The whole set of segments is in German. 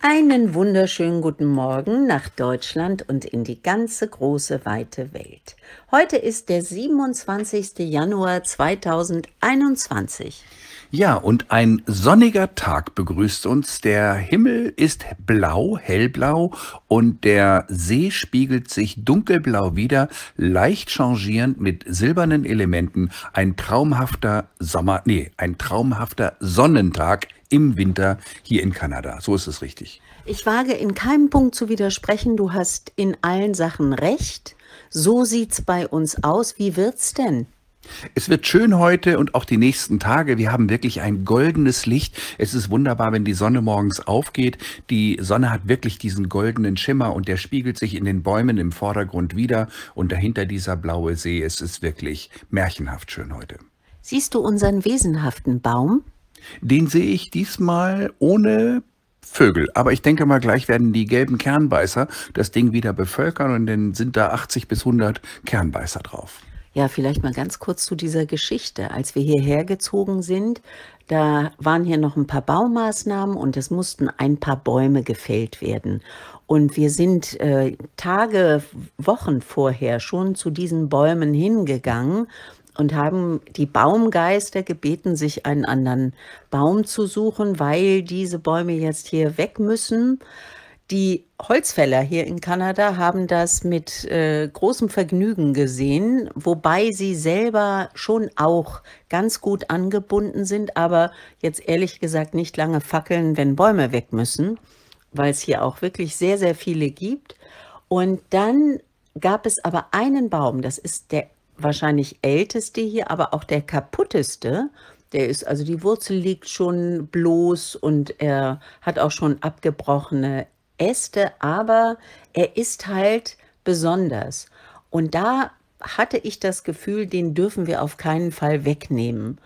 Einen wunderschönen guten Morgen nach Deutschland und in die ganze große weite Welt. Heute ist der 27. Januar 2021. Ja, und ein sonniger Tag begrüßt uns. Der Himmel ist blau, hellblau und der See spiegelt sich dunkelblau wieder, leicht changierend mit silbernen Elementen. Ein traumhafter Sommer, nee, ein traumhafter Sonnentag im Winter hier in Kanada. So ist es richtig. Ich wage in keinem Punkt zu widersprechen. Du hast in allen Sachen recht. So sieht's bei uns aus. Wie wird's denn? Es wird schön heute und auch die nächsten Tage. Wir haben wirklich ein goldenes Licht. Es ist wunderbar, wenn die Sonne morgens aufgeht. Die Sonne hat wirklich diesen goldenen Schimmer und der spiegelt sich in den Bäumen im Vordergrund wieder und dahinter dieser blaue See. Es ist wirklich märchenhaft schön heute. Siehst du unseren wesenhaften Baum? Den sehe ich diesmal ohne Vögel. Aber ich denke mal, gleich werden die gelben Kernbeißer das Ding wieder bevölkern und dann sind da 80 bis 100 Kernbeißer drauf. Ja, vielleicht mal ganz kurz zu dieser Geschichte. Als wir hierher gezogen sind, da waren hier noch ein paar Baumaßnahmen und es mussten ein paar Bäume gefällt werden. Und wir sind äh, Tage, Wochen vorher schon zu diesen Bäumen hingegangen und haben die Baumgeister gebeten, sich einen anderen Baum zu suchen, weil diese Bäume jetzt hier weg müssen. Die Holzfäller hier in Kanada haben das mit äh, großem Vergnügen gesehen, wobei sie selber schon auch ganz gut angebunden sind, aber jetzt ehrlich gesagt nicht lange fackeln, wenn Bäume weg müssen, weil es hier auch wirklich sehr, sehr viele gibt. Und dann gab es aber einen Baum, das ist der wahrscheinlich älteste hier, aber auch der kaputteste. Der ist, also die Wurzel liegt schon bloß und er hat auch schon abgebrochene Äste, aber er ist halt besonders. Und da hatte ich das Gefühl, den dürfen wir auf keinen Fall wegnehmen.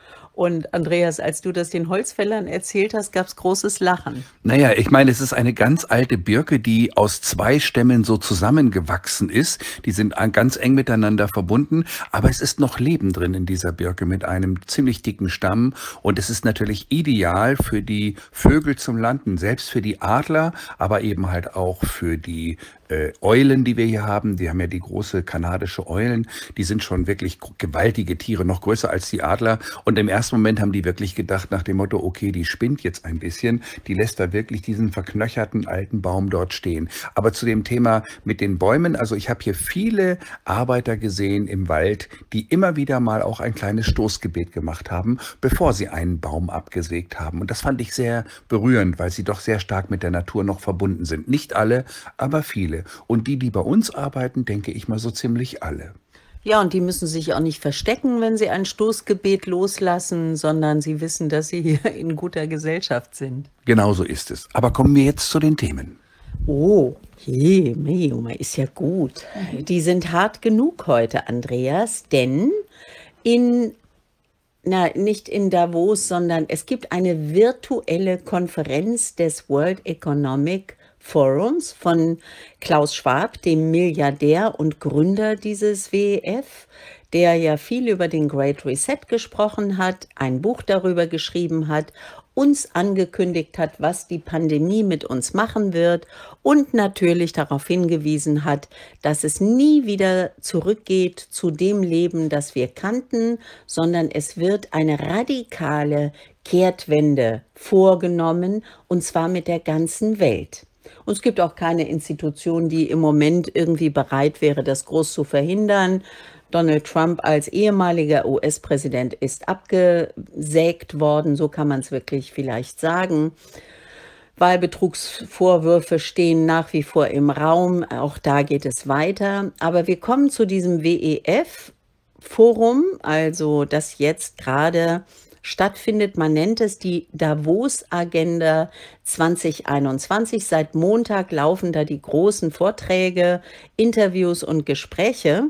Und Andreas, als du das den Holzfällern erzählt hast, gab es großes Lachen. Naja, ich meine, es ist eine ganz alte Birke, die aus zwei Stämmen so zusammengewachsen ist. Die sind ganz eng miteinander verbunden, aber es ist noch Leben drin in dieser Birke mit einem ziemlich dicken Stamm. Und es ist natürlich ideal für die Vögel zum Landen, selbst für die Adler, aber eben halt auch für die äh, Eulen, die wir hier haben. Die haben ja die große kanadische Eulen. Die sind schon wirklich gewaltige Tiere, noch größer als die Adler. Und im ersten Moment haben die wirklich gedacht nach dem Motto, okay, die spinnt jetzt ein bisschen. Die lässt da wirklich diesen verknöcherten alten Baum dort stehen. Aber zu dem Thema mit den Bäumen, also ich habe hier viele Arbeiter gesehen im Wald, die immer wieder mal auch ein kleines Stoßgebet gemacht haben, bevor sie einen Baum abgesägt haben. Und das fand ich sehr berührend, weil sie doch sehr stark mit der Natur noch verbunden sind. Nicht alle, aber viele. Und die, die bei uns arbeiten, denke ich mal so ziemlich alle. Ja, und die müssen sich auch nicht verstecken, wenn sie ein Stoßgebet loslassen, sondern sie wissen, dass sie hier in guter Gesellschaft sind. Genauso ist es. Aber kommen wir jetzt zu den Themen. Oh, je, Junge, oh, ist ja gut. Die sind hart genug heute, Andreas, denn in, na, nicht in Davos, sondern es gibt eine virtuelle Konferenz des World Economic Forums von Klaus Schwab, dem Milliardär und Gründer dieses WEF, der ja viel über den Great Reset gesprochen hat, ein Buch darüber geschrieben hat, uns angekündigt hat, was die Pandemie mit uns machen wird und natürlich darauf hingewiesen hat, dass es nie wieder zurückgeht zu dem Leben, das wir kannten, sondern es wird eine radikale Kehrtwende vorgenommen und zwar mit der ganzen Welt. Und es gibt auch keine Institution, die im Moment irgendwie bereit wäre, das groß zu verhindern. Donald Trump als ehemaliger US-Präsident ist abgesägt worden, so kann man es wirklich vielleicht sagen. Wahlbetrugsvorwürfe stehen nach wie vor im Raum, auch da geht es weiter. Aber wir kommen zu diesem WEF-Forum, also das jetzt gerade stattfindet. Man nennt es die Davos-Agenda 2021. Seit Montag laufen da die großen Vorträge, Interviews und Gespräche.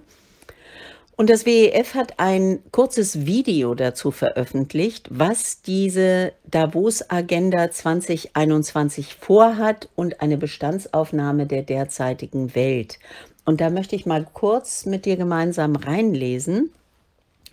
Und das WEF hat ein kurzes Video dazu veröffentlicht, was diese Davos-Agenda 2021 vorhat und eine Bestandsaufnahme der derzeitigen Welt. Und da möchte ich mal kurz mit dir gemeinsam reinlesen.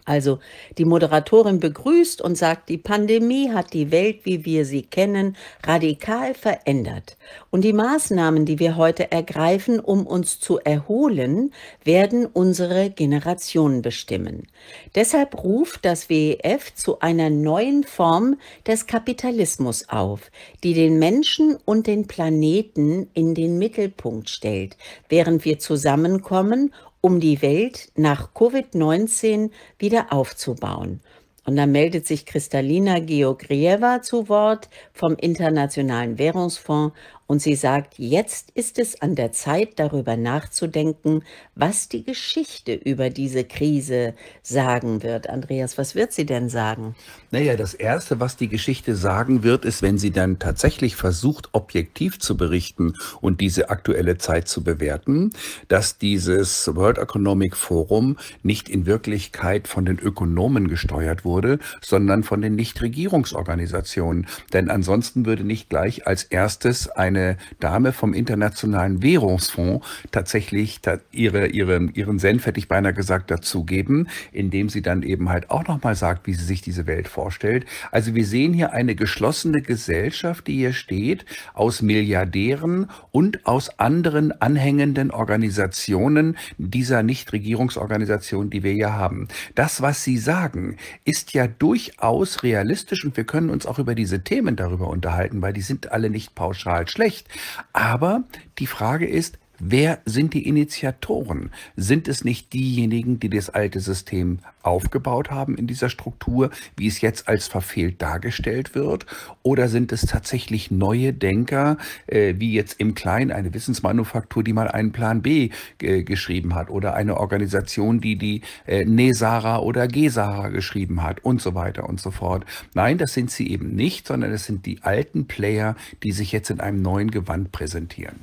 Also die Moderatorin begrüßt und sagt, die Pandemie hat die Welt, wie wir sie kennen, radikal verändert. Und die Maßnahmen, die wir heute ergreifen, um uns zu erholen, werden unsere Generation bestimmen. Deshalb ruft das WEF zu einer neuen Form des Kapitalismus auf, die den Menschen und den Planeten in den Mittelpunkt stellt, während wir zusammenkommen um die Welt nach Covid-19 wieder aufzubauen. Und da meldet sich Kristalina Georgieva zu Wort vom Internationalen Währungsfonds und sie sagt, jetzt ist es an der Zeit, darüber nachzudenken, was die Geschichte über diese Krise sagen wird. Andreas, was wird sie denn sagen? Naja, das Erste, was die Geschichte sagen wird, ist, wenn sie dann tatsächlich versucht, objektiv zu berichten und diese aktuelle Zeit zu bewerten, dass dieses World Economic Forum nicht in Wirklichkeit von den Ökonomen gesteuert wurde, sondern von den Nichtregierungsorganisationen. Denn ansonsten würde nicht gleich als erstes eine eine Dame vom Internationalen Währungsfonds tatsächlich ihre, ihre, ihren Senf, hätte ich beinahe gesagt, dazugeben, indem sie dann eben halt auch nochmal sagt, wie sie sich diese Welt vorstellt. Also wir sehen hier eine geschlossene Gesellschaft, die hier steht, aus Milliardären und aus anderen anhängenden Organisationen dieser Nichtregierungsorganisation, die wir hier haben. Das, was sie sagen, ist ja durchaus realistisch und wir können uns auch über diese Themen darüber unterhalten, weil die sind alle nicht pauschal schlecht recht. Aber die Frage ist, Wer sind die Initiatoren? Sind es nicht diejenigen, die das alte System aufgebaut haben in dieser Struktur, wie es jetzt als verfehlt dargestellt wird? Oder sind es tatsächlich neue Denker, äh, wie jetzt im Kleinen eine Wissensmanufaktur, die mal einen Plan B äh, geschrieben hat oder eine Organisation, die die äh, Nesara oder Gesara geschrieben hat und so weiter und so fort? Nein, das sind sie eben nicht, sondern es sind die alten Player, die sich jetzt in einem neuen Gewand präsentieren.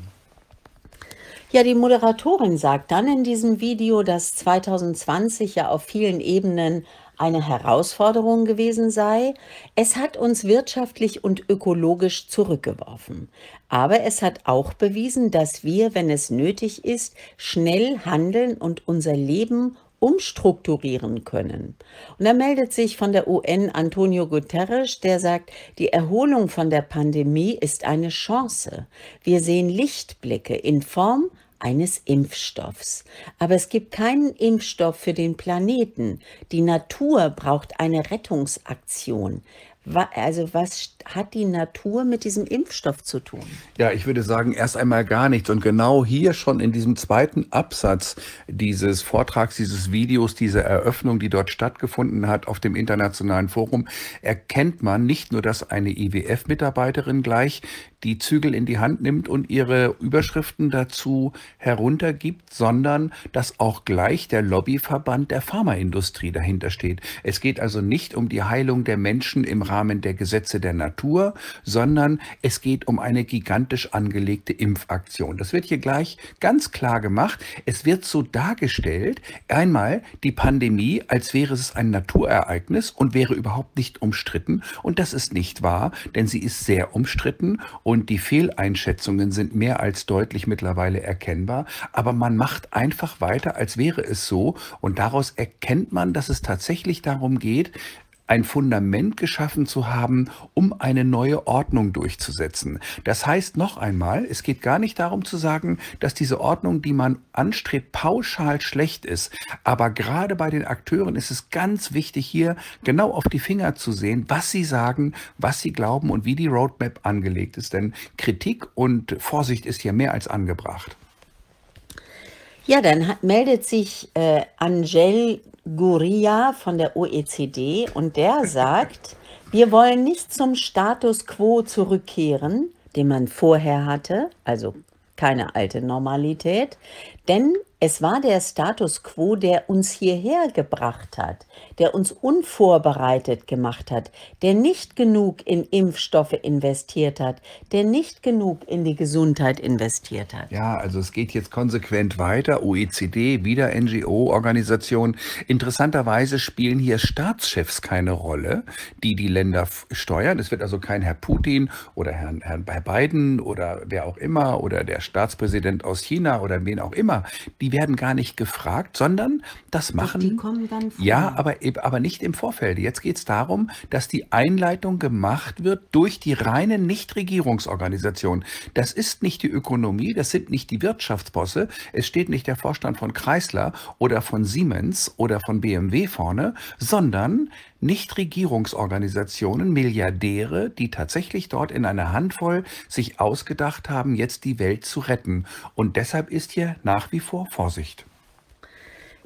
Ja, die Moderatorin sagt dann in diesem Video, dass 2020 ja auf vielen Ebenen eine Herausforderung gewesen sei. Es hat uns wirtschaftlich und ökologisch zurückgeworfen. Aber es hat auch bewiesen, dass wir, wenn es nötig ist, schnell handeln und unser Leben umstrukturieren können. Und da meldet sich von der UN Antonio Guterres, der sagt, die Erholung von der Pandemie ist eine Chance. Wir sehen Lichtblicke in Form eines Impfstoffs. Aber es gibt keinen Impfstoff für den Planeten. Die Natur braucht eine Rettungsaktion also was hat die Natur mit diesem Impfstoff zu tun? Ja, ich würde sagen, erst einmal gar nichts. Und genau hier schon in diesem zweiten Absatz dieses Vortrags, dieses Videos, dieser Eröffnung, die dort stattgefunden hat auf dem Internationalen Forum, erkennt man nicht nur, dass eine IWF-Mitarbeiterin gleich die Zügel in die Hand nimmt und ihre Überschriften dazu heruntergibt, sondern dass auch gleich der Lobbyverband der Pharmaindustrie dahinter steht. Es geht also nicht um die Heilung der Menschen im Rahmen der Gesetze der Natur, sondern es geht um eine gigantisch angelegte Impfaktion. Das wird hier gleich ganz klar gemacht. Es wird so dargestellt, einmal die Pandemie, als wäre es ein Naturereignis und wäre überhaupt nicht umstritten. Und das ist nicht wahr, denn sie ist sehr umstritten und und die Fehleinschätzungen sind mehr als deutlich mittlerweile erkennbar. Aber man macht einfach weiter, als wäre es so. Und daraus erkennt man, dass es tatsächlich darum geht, ein Fundament geschaffen zu haben, um eine neue Ordnung durchzusetzen. Das heißt noch einmal, es geht gar nicht darum zu sagen, dass diese Ordnung, die man anstrebt, pauschal schlecht ist. Aber gerade bei den Akteuren ist es ganz wichtig, hier genau auf die Finger zu sehen, was sie sagen, was sie glauben und wie die Roadmap angelegt ist. Denn Kritik und Vorsicht ist hier mehr als angebracht. Ja, dann hat, meldet sich äh, Angel Guria von der OECD und der sagt, wir wollen nicht zum Status quo zurückkehren, den man vorher hatte, also keine alte Normalität. Denn es war der Status quo, der uns hierher gebracht hat, der uns unvorbereitet gemacht hat, der nicht genug in Impfstoffe investiert hat, der nicht genug in die Gesundheit investiert hat. Ja, also es geht jetzt konsequent weiter. OECD, wieder NGO-Organisation. Interessanterweise spielen hier Staatschefs keine Rolle, die die Länder steuern. Es wird also kein Herr Putin oder Herrn, Herrn Biden oder wer auch immer oder der Staatspräsident aus China oder wen auch immer ja, die werden gar nicht gefragt, sondern das machen. die kommen dann vor. Ja, aber, e-, aber nicht im Vorfeld. Jetzt geht es darum, dass die Einleitung gemacht wird durch die reine Nichtregierungsorganisation. Das ist nicht die Ökonomie, das sind nicht die Wirtschaftsbosse, es steht nicht der Vorstand von Chrysler oder von Siemens oder von BMW vorne, sondern Nichtregierungsorganisationen, Milliardäre, die tatsächlich dort in einer Handvoll sich ausgedacht haben, jetzt die Welt zu retten. Und deshalb ist hier nach wie vor Vorsicht.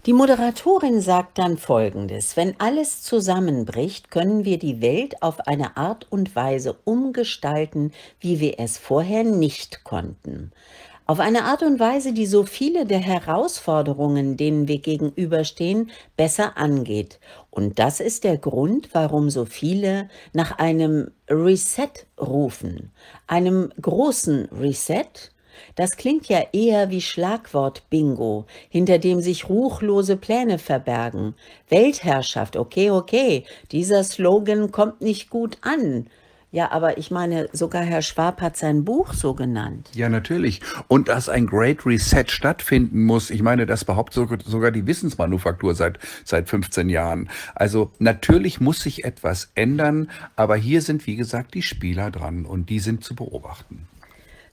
Die Moderatorin sagt dann Folgendes, wenn alles zusammenbricht, können wir die Welt auf eine Art und Weise umgestalten, wie wir es vorher nicht konnten. Auf eine Art und Weise, die so viele der Herausforderungen, denen wir gegenüberstehen, besser angeht. Und das ist der Grund, warum so viele nach einem Reset rufen. Einem großen Reset, das klingt ja eher wie Schlagwort Bingo, hinter dem sich ruchlose Pläne verbergen. Weltherrschaft, okay, okay, dieser Slogan kommt nicht gut an. Ja, aber ich meine, sogar Herr Schwab hat sein Buch so genannt. Ja, natürlich. Und dass ein Great Reset stattfinden muss, ich meine, das behauptet sogar die Wissensmanufaktur seit, seit 15 Jahren. Also natürlich muss sich etwas ändern, aber hier sind, wie gesagt, die Spieler dran und die sind zu beobachten.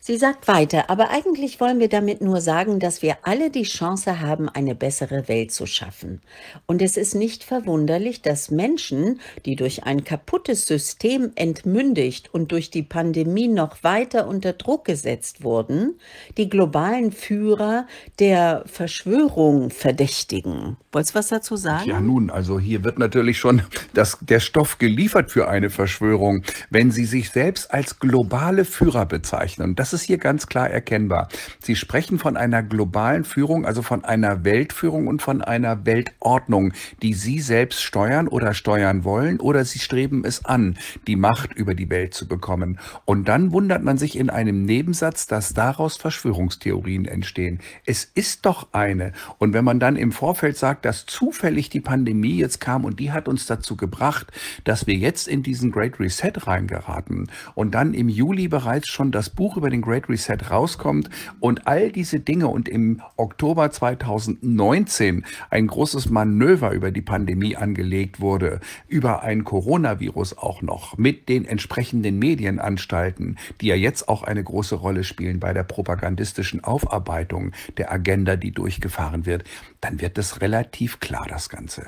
Sie sagt weiter, aber eigentlich wollen wir damit nur sagen, dass wir alle die Chance haben, eine bessere Welt zu schaffen. Und es ist nicht verwunderlich, dass Menschen, die durch ein kaputtes System entmündigt und durch die Pandemie noch weiter unter Druck gesetzt wurden, die globalen Führer der Verschwörung verdächtigen. Wolltest du was dazu sagen? Ja, nun, also hier wird natürlich schon das, der Stoff geliefert für eine Verschwörung, wenn sie sich selbst als globale Führer bezeichnen. Das ist ist hier ganz klar erkennbar. Sie sprechen von einer globalen Führung, also von einer Weltführung und von einer Weltordnung, die Sie selbst steuern oder steuern wollen oder Sie streben es an, die Macht über die Welt zu bekommen. Und dann wundert man sich in einem Nebensatz, dass daraus Verschwörungstheorien entstehen. Es ist doch eine. Und wenn man dann im Vorfeld sagt, dass zufällig die Pandemie jetzt kam und die hat uns dazu gebracht, dass wir jetzt in diesen Great Reset reingeraten und dann im Juli bereits schon das Buch über den den Great Reset rauskommt und all diese Dinge und im Oktober 2019 ein großes Manöver über die Pandemie angelegt wurde, über ein Coronavirus auch noch mit den entsprechenden Medienanstalten, die ja jetzt auch eine große Rolle spielen bei der propagandistischen Aufarbeitung der Agenda, die durchgefahren wird, dann wird es relativ klar, das Ganze.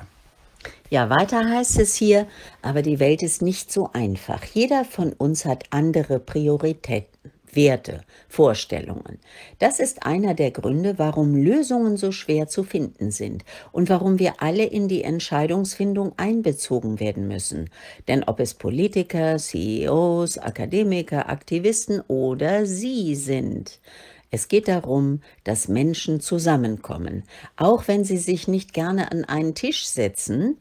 Ja, weiter heißt es hier, aber die Welt ist nicht so einfach. Jeder von uns hat andere Prioritäten. Werte, Vorstellungen. Das ist einer der Gründe, warum Lösungen so schwer zu finden sind und warum wir alle in die Entscheidungsfindung einbezogen werden müssen. Denn ob es Politiker, CEOs, Akademiker, Aktivisten oder Sie sind, es geht darum, dass Menschen zusammenkommen. Auch wenn sie sich nicht gerne an einen Tisch setzen,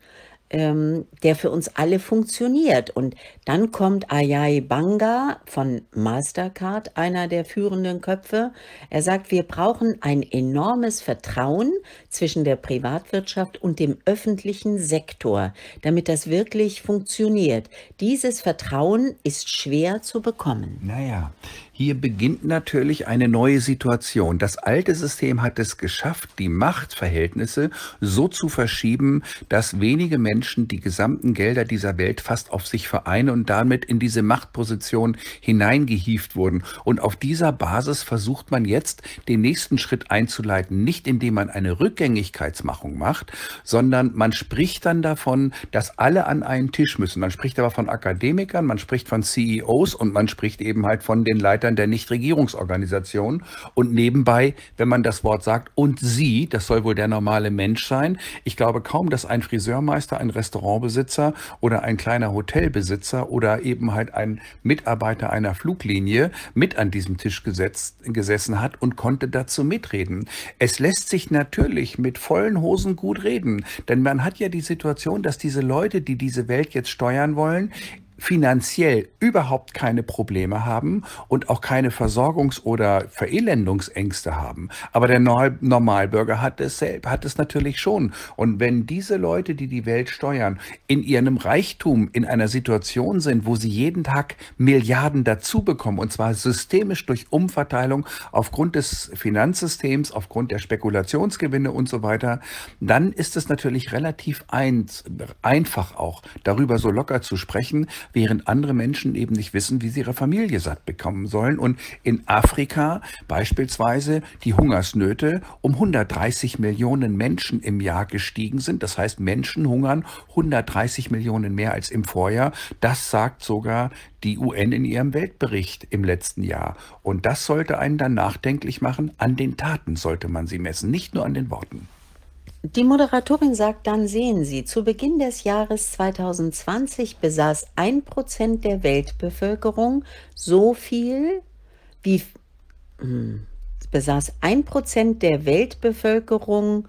ähm, der für uns alle funktioniert. Und dann kommt Ayai Banga von Mastercard, einer der führenden Köpfe. Er sagt, wir brauchen ein enormes Vertrauen zwischen der Privatwirtschaft und dem öffentlichen Sektor, damit das wirklich funktioniert. Dieses Vertrauen ist schwer zu bekommen. Naja, hier beginnt natürlich eine neue Situation. Das alte System hat es geschafft, die Machtverhältnisse so zu verschieben, dass wenige Menschen die gesamten Gelder dieser Welt fast auf sich vereinen und damit in diese Machtposition hineingehieft wurden. Und auf dieser Basis versucht man jetzt, den nächsten Schritt einzuleiten, nicht indem man eine Rückgängigkeitsmachung macht, sondern man spricht dann davon, dass alle an einen Tisch müssen. Man spricht aber von Akademikern, man spricht von CEOs und man spricht eben halt von den Leitern Mitarbeitern der Nichtregierungsorganisation. Und nebenbei, wenn man das Wort sagt, und sie, das soll wohl der normale Mensch sein. Ich glaube kaum, dass ein Friseurmeister, ein Restaurantbesitzer oder ein kleiner Hotelbesitzer oder eben halt ein Mitarbeiter einer Fluglinie mit an diesem Tisch gesetzt, gesessen hat und konnte dazu mitreden. Es lässt sich natürlich mit vollen Hosen gut reden, denn man hat ja die Situation, dass diese Leute, die diese Welt jetzt steuern wollen, finanziell überhaupt keine Probleme haben und auch keine Versorgungs- oder Verelendungsängste haben. Aber der Normalbürger hat es, selbst, hat es natürlich schon. Und wenn diese Leute, die die Welt steuern, in ihrem Reichtum in einer Situation sind, wo sie jeden Tag Milliarden dazu bekommen, und zwar systemisch durch Umverteilung aufgrund des Finanzsystems, aufgrund der Spekulationsgewinne und so weiter, dann ist es natürlich relativ ein, einfach auch, darüber so locker zu sprechen, während andere Menschen eben nicht wissen, wie sie ihre Familie satt bekommen sollen. Und in Afrika beispielsweise die Hungersnöte um 130 Millionen Menschen im Jahr gestiegen sind. Das heißt, Menschen hungern 130 Millionen mehr als im Vorjahr. Das sagt sogar die UN in ihrem Weltbericht im letzten Jahr. Und das sollte einen dann nachdenklich machen. An den Taten sollte man sie messen, nicht nur an den Worten. Die Moderatorin sagt, dann sehen Sie, zu Beginn des Jahres 2020 besaß ein Prozent der Weltbevölkerung so viel wie hm, besaß ein Prozent der Weltbevölkerung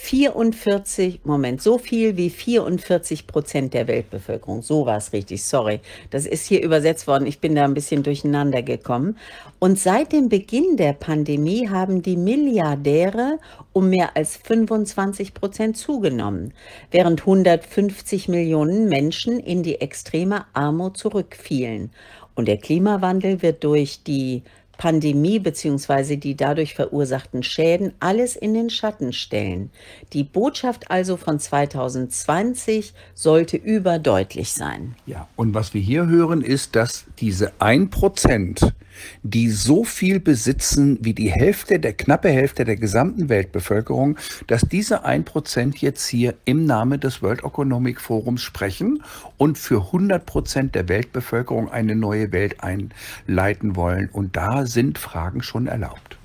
44, Moment, so viel wie 44 Prozent der Weltbevölkerung. So war es richtig, sorry. Das ist hier übersetzt worden. Ich bin da ein bisschen durcheinander gekommen. Und seit dem Beginn der Pandemie haben die Milliardäre um mehr als 25 Prozent zugenommen, während 150 Millionen Menschen in die extreme Armut zurückfielen. Und der Klimawandel wird durch die Pandemie bzw. die dadurch verursachten Schäden alles in den Schatten stellen. Die Botschaft also von 2020 sollte überdeutlich sein. Ja, und was wir hier hören, ist, dass diese 1 Prozent die so viel besitzen wie die Hälfte, der knappe Hälfte der gesamten Weltbevölkerung, dass diese 1% jetzt hier im Namen des World Economic Forums sprechen und für 100% der Weltbevölkerung eine neue Welt einleiten wollen. Und da sind Fragen schon erlaubt.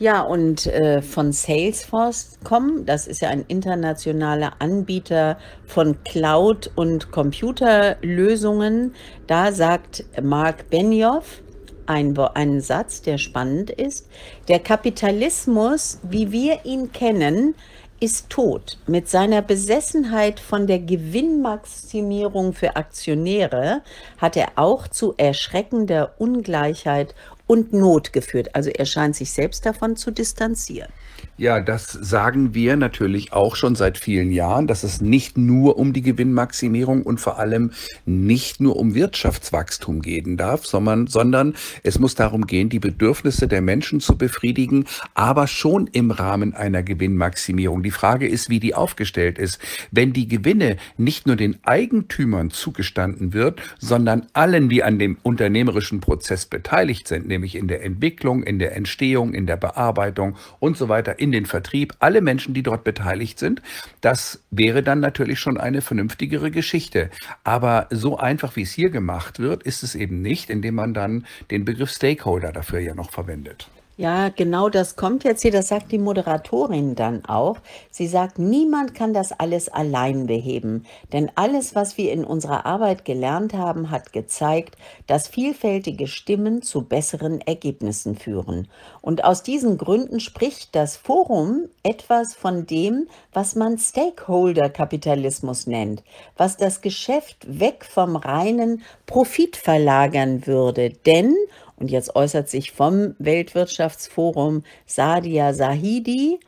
Ja, und äh, von Salesforce.com, das ist ja ein internationaler Anbieter von Cloud- und Computerlösungen, da sagt Mark Benioff, ein, ein Satz, der spannend ist. Der Kapitalismus, wie wir ihn kennen, ist tot. Mit seiner Besessenheit von der Gewinnmaximierung für Aktionäre hat er auch zu erschreckender Ungleichheit und Not geführt. Also er scheint sich selbst davon zu distanzieren. Ja, das sagen wir natürlich auch schon seit vielen Jahren, dass es nicht nur um die Gewinnmaximierung und vor allem nicht nur um Wirtschaftswachstum gehen darf, sondern, sondern es muss darum gehen, die Bedürfnisse der Menschen zu befriedigen, aber schon im Rahmen einer Gewinnmaximierung. Die Frage ist, wie die aufgestellt ist. Wenn die Gewinne nicht nur den Eigentümern zugestanden wird, sondern allen, die an dem unternehmerischen Prozess beteiligt sind, nämlich in der Entwicklung, in der Entstehung, in der Bearbeitung und so weiter, in den Vertrieb, alle Menschen, die dort beteiligt sind. Das wäre dann natürlich schon eine vernünftigere Geschichte. Aber so einfach, wie es hier gemacht wird, ist es eben nicht, indem man dann den Begriff Stakeholder dafür ja noch verwendet. Ja, genau das kommt jetzt hier. Das sagt die Moderatorin dann auch. Sie sagt, niemand kann das alles allein beheben. Denn alles, was wir in unserer Arbeit gelernt haben, hat gezeigt, dass vielfältige Stimmen zu besseren Ergebnissen führen. Und aus diesen Gründen spricht das Forum etwas von dem, was man Stakeholder-Kapitalismus nennt, was das Geschäft weg vom reinen Profit verlagern würde. Denn, und jetzt äußert sich vom Weltwirtschaftsforum Sadia Sahidi,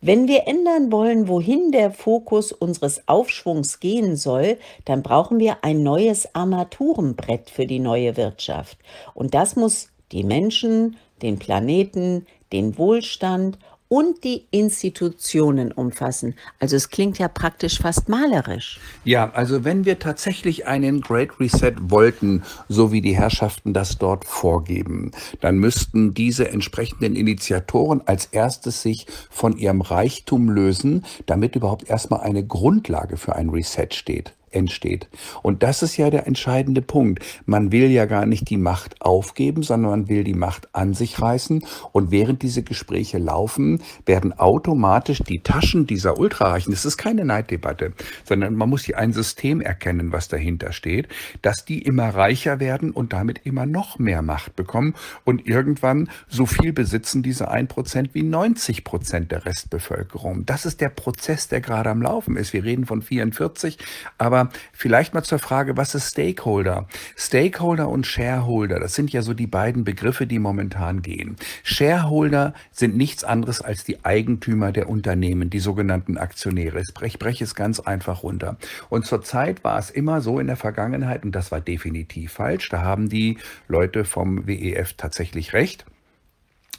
wenn wir ändern wollen, wohin der Fokus unseres Aufschwungs gehen soll, dann brauchen wir ein neues Armaturenbrett für die neue Wirtschaft. Und das muss die Menschen, den Planeten, den Wohlstand und die Institutionen umfassen. Also es klingt ja praktisch fast malerisch. Ja, also wenn wir tatsächlich einen Great Reset wollten, so wie die Herrschaften das dort vorgeben, dann müssten diese entsprechenden Initiatoren als erstes sich von ihrem Reichtum lösen, damit überhaupt erstmal eine Grundlage für ein Reset steht entsteht. Und das ist ja der entscheidende Punkt. Man will ja gar nicht die Macht aufgeben, sondern man will die Macht an sich reißen. Und während diese Gespräche laufen, werden automatisch die Taschen dieser Ultrareichen, das ist keine Neiddebatte, sondern man muss hier ein System erkennen, was dahinter steht, dass die immer reicher werden und damit immer noch mehr Macht bekommen und irgendwann so viel besitzen diese 1% wie 90% der Restbevölkerung. Das ist der Prozess, der gerade am Laufen ist. Wir reden von 44, aber aber vielleicht mal zur Frage, was ist Stakeholder? Stakeholder und Shareholder, das sind ja so die beiden Begriffe, die momentan gehen. Shareholder sind nichts anderes als die Eigentümer der Unternehmen, die sogenannten Aktionäre. Ich breche es ganz einfach runter. Und zurzeit war es immer so in der Vergangenheit, und das war definitiv falsch, da haben die Leute vom WEF tatsächlich recht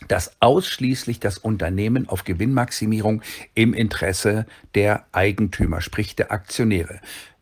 dass ausschließlich das Unternehmen auf Gewinnmaximierung im Interesse der Eigentümer, sprich der Aktionäre,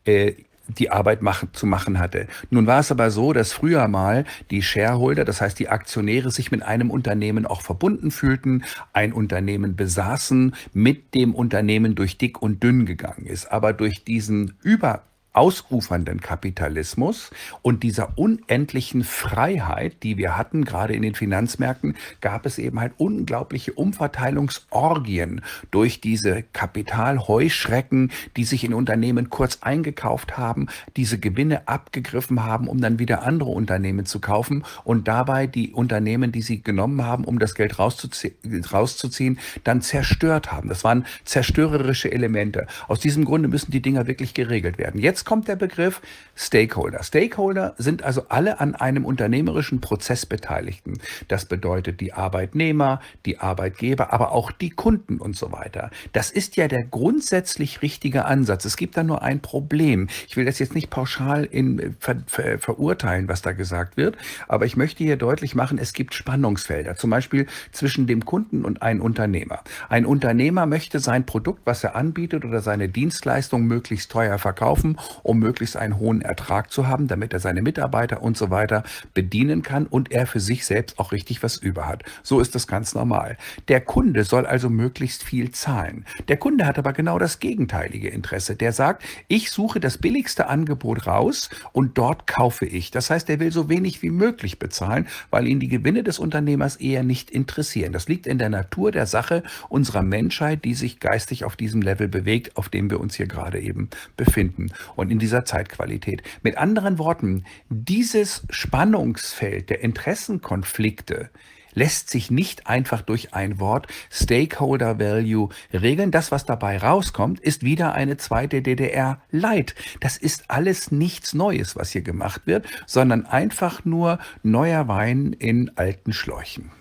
äh, die Arbeit machen, zu machen hatte. Nun war es aber so, dass früher mal die Shareholder, das heißt die Aktionäre, sich mit einem Unternehmen auch verbunden fühlten, ein Unternehmen besaßen, mit dem Unternehmen durch dick und dünn gegangen ist. Aber durch diesen Über ausufernden Kapitalismus und dieser unendlichen Freiheit, die wir hatten, gerade in den Finanzmärkten, gab es eben halt unglaubliche Umverteilungsorgien durch diese Kapitalheuschrecken, die sich in Unternehmen kurz eingekauft haben, diese Gewinne abgegriffen haben, um dann wieder andere Unternehmen zu kaufen und dabei die Unternehmen, die sie genommen haben, um das Geld rauszuzie rauszuziehen, dann zerstört haben. Das waren zerstörerische Elemente. Aus diesem Grunde müssen die Dinger wirklich geregelt werden. Jetzt jetzt kommt der Begriff Stakeholder. Stakeholder sind also alle an einem unternehmerischen Prozess Beteiligten. Das bedeutet die Arbeitnehmer, die Arbeitgeber, aber auch die Kunden und so weiter. Das ist ja der grundsätzlich richtige Ansatz. Es gibt da nur ein Problem. Ich will das jetzt nicht pauschal in, ver, ver, verurteilen, was da gesagt wird, aber ich möchte hier deutlich machen, es gibt Spannungsfelder, zum Beispiel zwischen dem Kunden und einem Unternehmer. Ein Unternehmer möchte sein Produkt, was er anbietet oder seine Dienstleistung möglichst teuer verkaufen um möglichst einen hohen Ertrag zu haben, damit er seine Mitarbeiter und so weiter bedienen kann und er für sich selbst auch richtig was über hat. So ist das ganz normal. Der Kunde soll also möglichst viel zahlen. Der Kunde hat aber genau das gegenteilige Interesse. Der sagt, ich suche das billigste Angebot raus und dort kaufe ich. Das heißt, er will so wenig wie möglich bezahlen, weil ihn die Gewinne des Unternehmers eher nicht interessieren. Das liegt in der Natur der Sache unserer Menschheit, die sich geistig auf diesem Level bewegt, auf dem wir uns hier gerade eben befinden und in dieser Zeitqualität. Mit anderen Worten, dieses Spannungsfeld der Interessenkonflikte lässt sich nicht einfach durch ein Wort Stakeholder Value regeln. Das, was dabei rauskommt, ist wieder eine zweite DDR Light. Das ist alles nichts Neues, was hier gemacht wird, sondern einfach nur neuer Wein in alten Schläuchen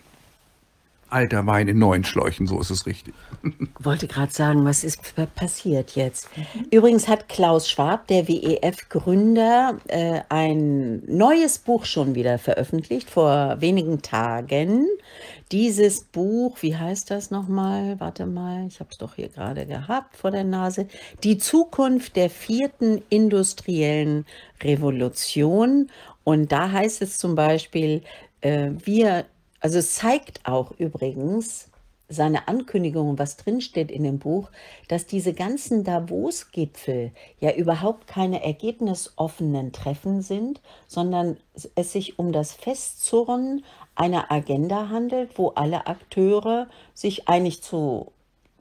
alter Wein in neuen Schläuchen, so ist es richtig. Wollte gerade sagen, was ist passiert jetzt? Übrigens hat Klaus Schwab, der WEF-Gründer, äh, ein neues Buch schon wieder veröffentlicht vor wenigen Tagen. Dieses Buch, wie heißt das nochmal? Warte mal, ich habe es doch hier gerade gehabt vor der Nase. Die Zukunft der vierten industriellen Revolution. Und da heißt es zum Beispiel, äh, wir also es zeigt auch übrigens seine Ankündigung, was drinsteht in dem Buch, dass diese ganzen Davos-Gipfel ja überhaupt keine ergebnisoffenen Treffen sind, sondern es sich um das Festzurren einer Agenda handelt, wo alle Akteure sich einig zu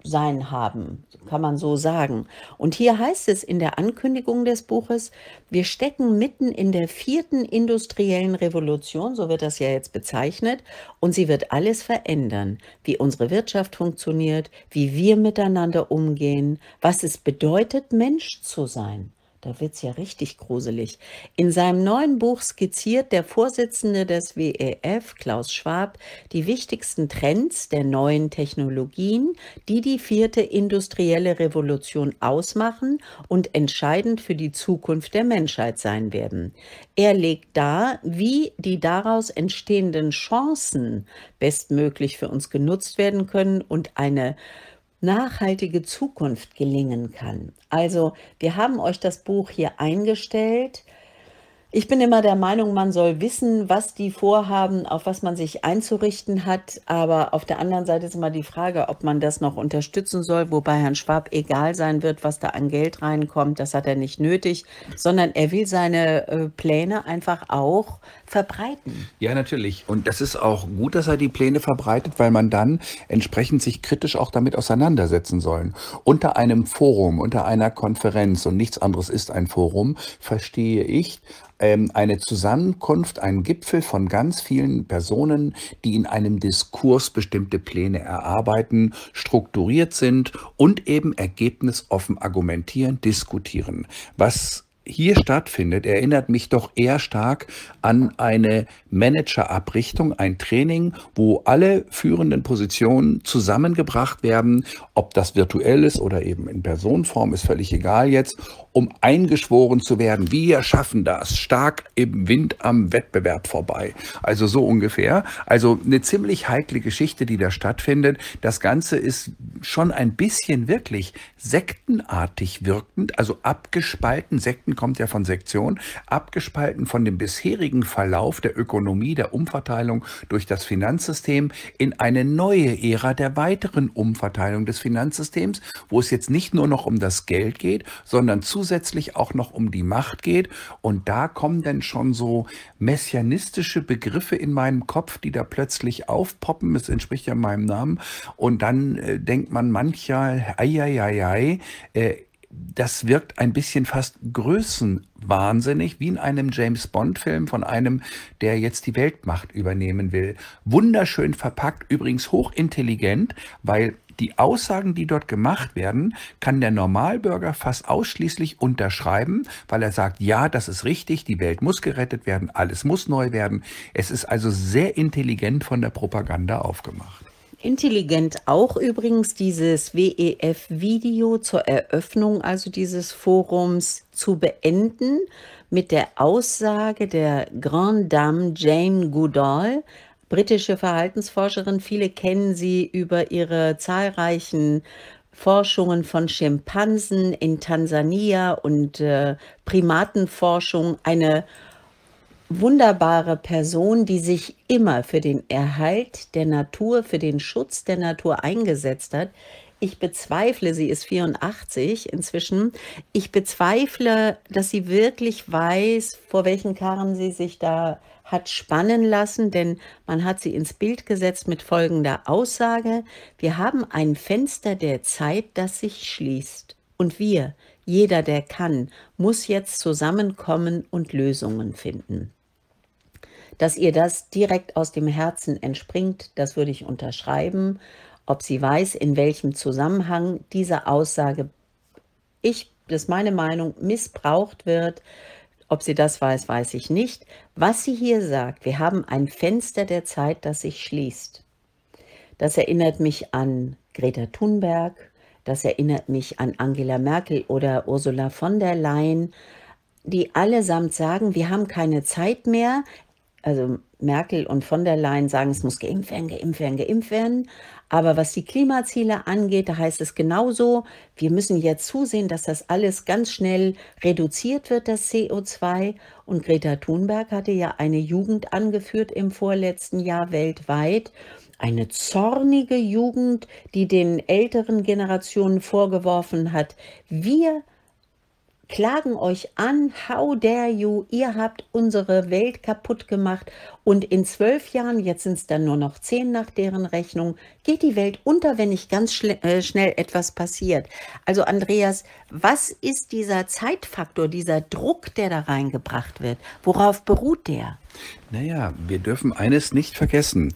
sein haben, kann man so sagen. Und hier heißt es in der Ankündigung des Buches, wir stecken mitten in der vierten industriellen Revolution, so wird das ja jetzt bezeichnet, und sie wird alles verändern, wie unsere Wirtschaft funktioniert, wie wir miteinander umgehen, was es bedeutet, Mensch zu sein. Da wird es ja richtig gruselig. In seinem neuen Buch skizziert der Vorsitzende des WEF, Klaus Schwab, die wichtigsten Trends der neuen Technologien, die die vierte industrielle Revolution ausmachen und entscheidend für die Zukunft der Menschheit sein werden. Er legt dar, wie die daraus entstehenden Chancen bestmöglich für uns genutzt werden können und eine nachhaltige Zukunft gelingen kann. Also wir haben euch das Buch hier eingestellt ich bin immer der Meinung, man soll wissen, was die vorhaben, auf was man sich einzurichten hat. Aber auf der anderen Seite ist immer die Frage, ob man das noch unterstützen soll, wobei Herrn Schwab egal sein wird, was da an Geld reinkommt. Das hat er nicht nötig, sondern er will seine äh, Pläne einfach auch verbreiten. Ja, natürlich. Und das ist auch gut, dass er die Pläne verbreitet, weil man dann entsprechend sich kritisch auch damit auseinandersetzen soll. Unter einem Forum, unter einer Konferenz und nichts anderes ist ein Forum, verstehe ich ähm, eine Zusammenkunft, ein Gipfel von ganz vielen Personen, die in einem Diskurs bestimmte Pläne erarbeiten, strukturiert sind und eben ergebnisoffen argumentieren, diskutieren. Was hier stattfindet, erinnert mich doch eher stark an eine Managerabrichtung, ein Training, wo alle führenden Positionen zusammengebracht werden, ob das virtuell ist oder eben in Personform, ist völlig egal jetzt, um eingeschworen zu werden. Wir schaffen das. Stark im Wind am Wettbewerb vorbei. Also so ungefähr. Also eine ziemlich heikle Geschichte, die da stattfindet. Das Ganze ist schon ein bisschen wirklich sektenartig wirkend, also abgespalten. Sekten kommt ja von Sektion. Abgespalten von dem bisherigen Verlauf der Ökonomie, der Umverteilung durch das Finanzsystem in eine neue Ära der weiteren Umverteilung des Finanzsystems, wo es jetzt nicht nur noch um das Geld geht, sondern zusätzlich zusätzlich auch noch um die Macht geht. Und da kommen dann schon so messianistische Begriffe in meinem Kopf, die da plötzlich aufpoppen. Es entspricht ja meinem Namen. Und dann äh, denkt man manchmal, ei, ei, ei, ei, äh, das wirkt ein bisschen fast größenwahnsinnig, wie in einem James Bond-Film von einem, der jetzt die Weltmacht übernehmen will. Wunderschön verpackt, übrigens hochintelligent, weil die Aussagen, die dort gemacht werden, kann der Normalbürger fast ausschließlich unterschreiben, weil er sagt, ja, das ist richtig, die Welt muss gerettet werden, alles muss neu werden. Es ist also sehr intelligent von der Propaganda aufgemacht. Intelligent auch übrigens dieses WEF-Video zur Eröffnung, also dieses Forums zu beenden mit der Aussage der Grande Dame Jane Goodall, britische Verhaltensforscherin. Viele kennen sie über ihre zahlreichen Forschungen von Schimpansen in Tansania und äh, Primatenforschung. Eine wunderbare Person, die sich immer für den Erhalt der Natur, für den Schutz der Natur eingesetzt hat. Ich bezweifle, sie ist 84 inzwischen. Ich bezweifle, dass sie wirklich weiß, vor welchen Karren sie sich da hat spannen lassen, denn man hat sie ins Bild gesetzt mit folgender Aussage, wir haben ein Fenster der Zeit, das sich schließt. Und wir, jeder, der kann, muss jetzt zusammenkommen und Lösungen finden. Dass ihr das direkt aus dem Herzen entspringt, das würde ich unterschreiben. Ob sie weiß, in welchem Zusammenhang diese Aussage, ich, das ist meine Meinung, missbraucht wird, ob sie das weiß, weiß ich nicht. Was sie hier sagt, wir haben ein Fenster der Zeit, das sich schließt. Das erinnert mich an Greta Thunberg, das erinnert mich an Angela Merkel oder Ursula von der Leyen, die allesamt sagen, wir haben keine Zeit mehr, also Merkel und von der Leyen sagen, es muss geimpft werden, geimpft werden, geimpft werden. Aber was die Klimaziele angeht, da heißt es genauso, wir müssen jetzt zusehen, dass das alles ganz schnell reduziert wird, das CO2. Und Greta Thunberg hatte ja eine Jugend angeführt im vorletzten Jahr weltweit. Eine zornige Jugend, die den älteren Generationen vorgeworfen hat, wir klagen euch an, how dare you, ihr habt unsere Welt kaputt gemacht und in zwölf Jahren, jetzt sind es dann nur noch zehn nach deren Rechnung, geht die Welt unter, wenn nicht ganz äh, schnell etwas passiert. Also Andreas, was ist dieser Zeitfaktor, dieser Druck, der da reingebracht wird? Worauf beruht der? Naja, wir dürfen eines nicht vergessen.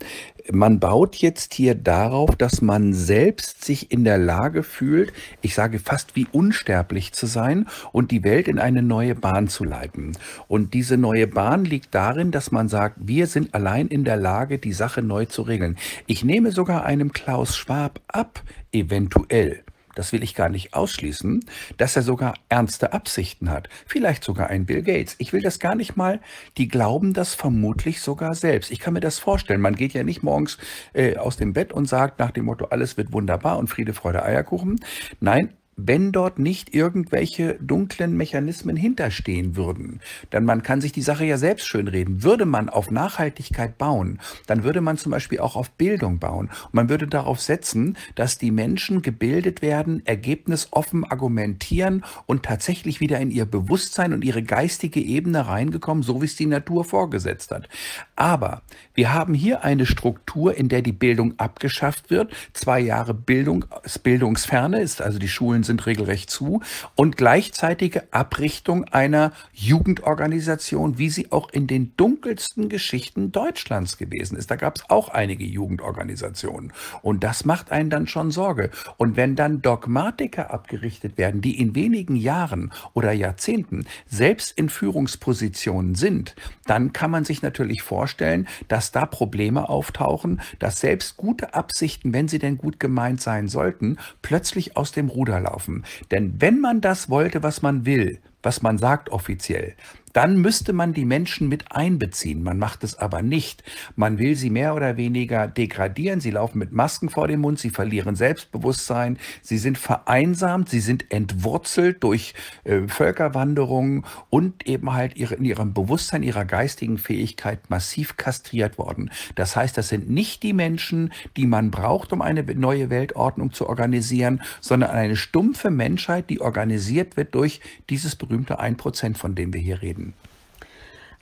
Man baut jetzt hier darauf, dass man selbst sich in der Lage fühlt, ich sage fast wie unsterblich zu sein und die Welt in eine neue Bahn zu leiten. Und diese neue Bahn liegt darin, dass man sagt, wir wir sind allein in der Lage, die Sache neu zu regeln. Ich nehme sogar einem Klaus Schwab ab, eventuell. Das will ich gar nicht ausschließen, dass er sogar ernste Absichten hat. Vielleicht sogar ein Bill Gates. Ich will das gar nicht mal. Die glauben das vermutlich sogar selbst. Ich kann mir das vorstellen. Man geht ja nicht morgens äh, aus dem Bett und sagt nach dem Motto, alles wird wunderbar und Friede, Freude, Eierkuchen. Nein, wenn dort nicht irgendwelche dunklen Mechanismen hinterstehen würden. Denn man kann sich die Sache ja selbst schönreden. Würde man auf Nachhaltigkeit bauen, dann würde man zum Beispiel auch auf Bildung bauen. Und man würde darauf setzen, dass die Menschen gebildet werden, ergebnisoffen argumentieren und tatsächlich wieder in ihr Bewusstsein und ihre geistige Ebene reingekommen, so wie es die Natur vorgesetzt hat. Aber wir haben hier eine Struktur, in der die Bildung abgeschafft wird. Zwei Jahre Bildung, Bildungsferne ist, also die Schulen sind sind regelrecht zu und gleichzeitige Abrichtung einer Jugendorganisation, wie sie auch in den dunkelsten Geschichten Deutschlands gewesen ist. Da gab es auch einige Jugendorganisationen und das macht einen dann schon Sorge. Und wenn dann Dogmatiker abgerichtet werden, die in wenigen Jahren oder Jahrzehnten selbst in Führungspositionen sind, dann kann man sich natürlich vorstellen, dass da Probleme auftauchen, dass selbst gute Absichten, wenn sie denn gut gemeint sein sollten, plötzlich aus dem Ruder laufen schaffen. Denn wenn man das wollte, was man will, was man sagt offiziell, dann müsste man die Menschen mit einbeziehen. Man macht es aber nicht. Man will sie mehr oder weniger degradieren. Sie laufen mit Masken vor dem Mund, sie verlieren Selbstbewusstsein, sie sind vereinsamt, sie sind entwurzelt durch äh, Völkerwanderungen und eben halt ihre, in ihrem Bewusstsein, ihrer geistigen Fähigkeit massiv kastriert worden. Das heißt, das sind nicht die Menschen, die man braucht, um eine neue Weltordnung zu organisieren, sondern eine stumpfe Menschheit, die organisiert wird durch dieses berühmte 1%, von dem wir hier reden geben.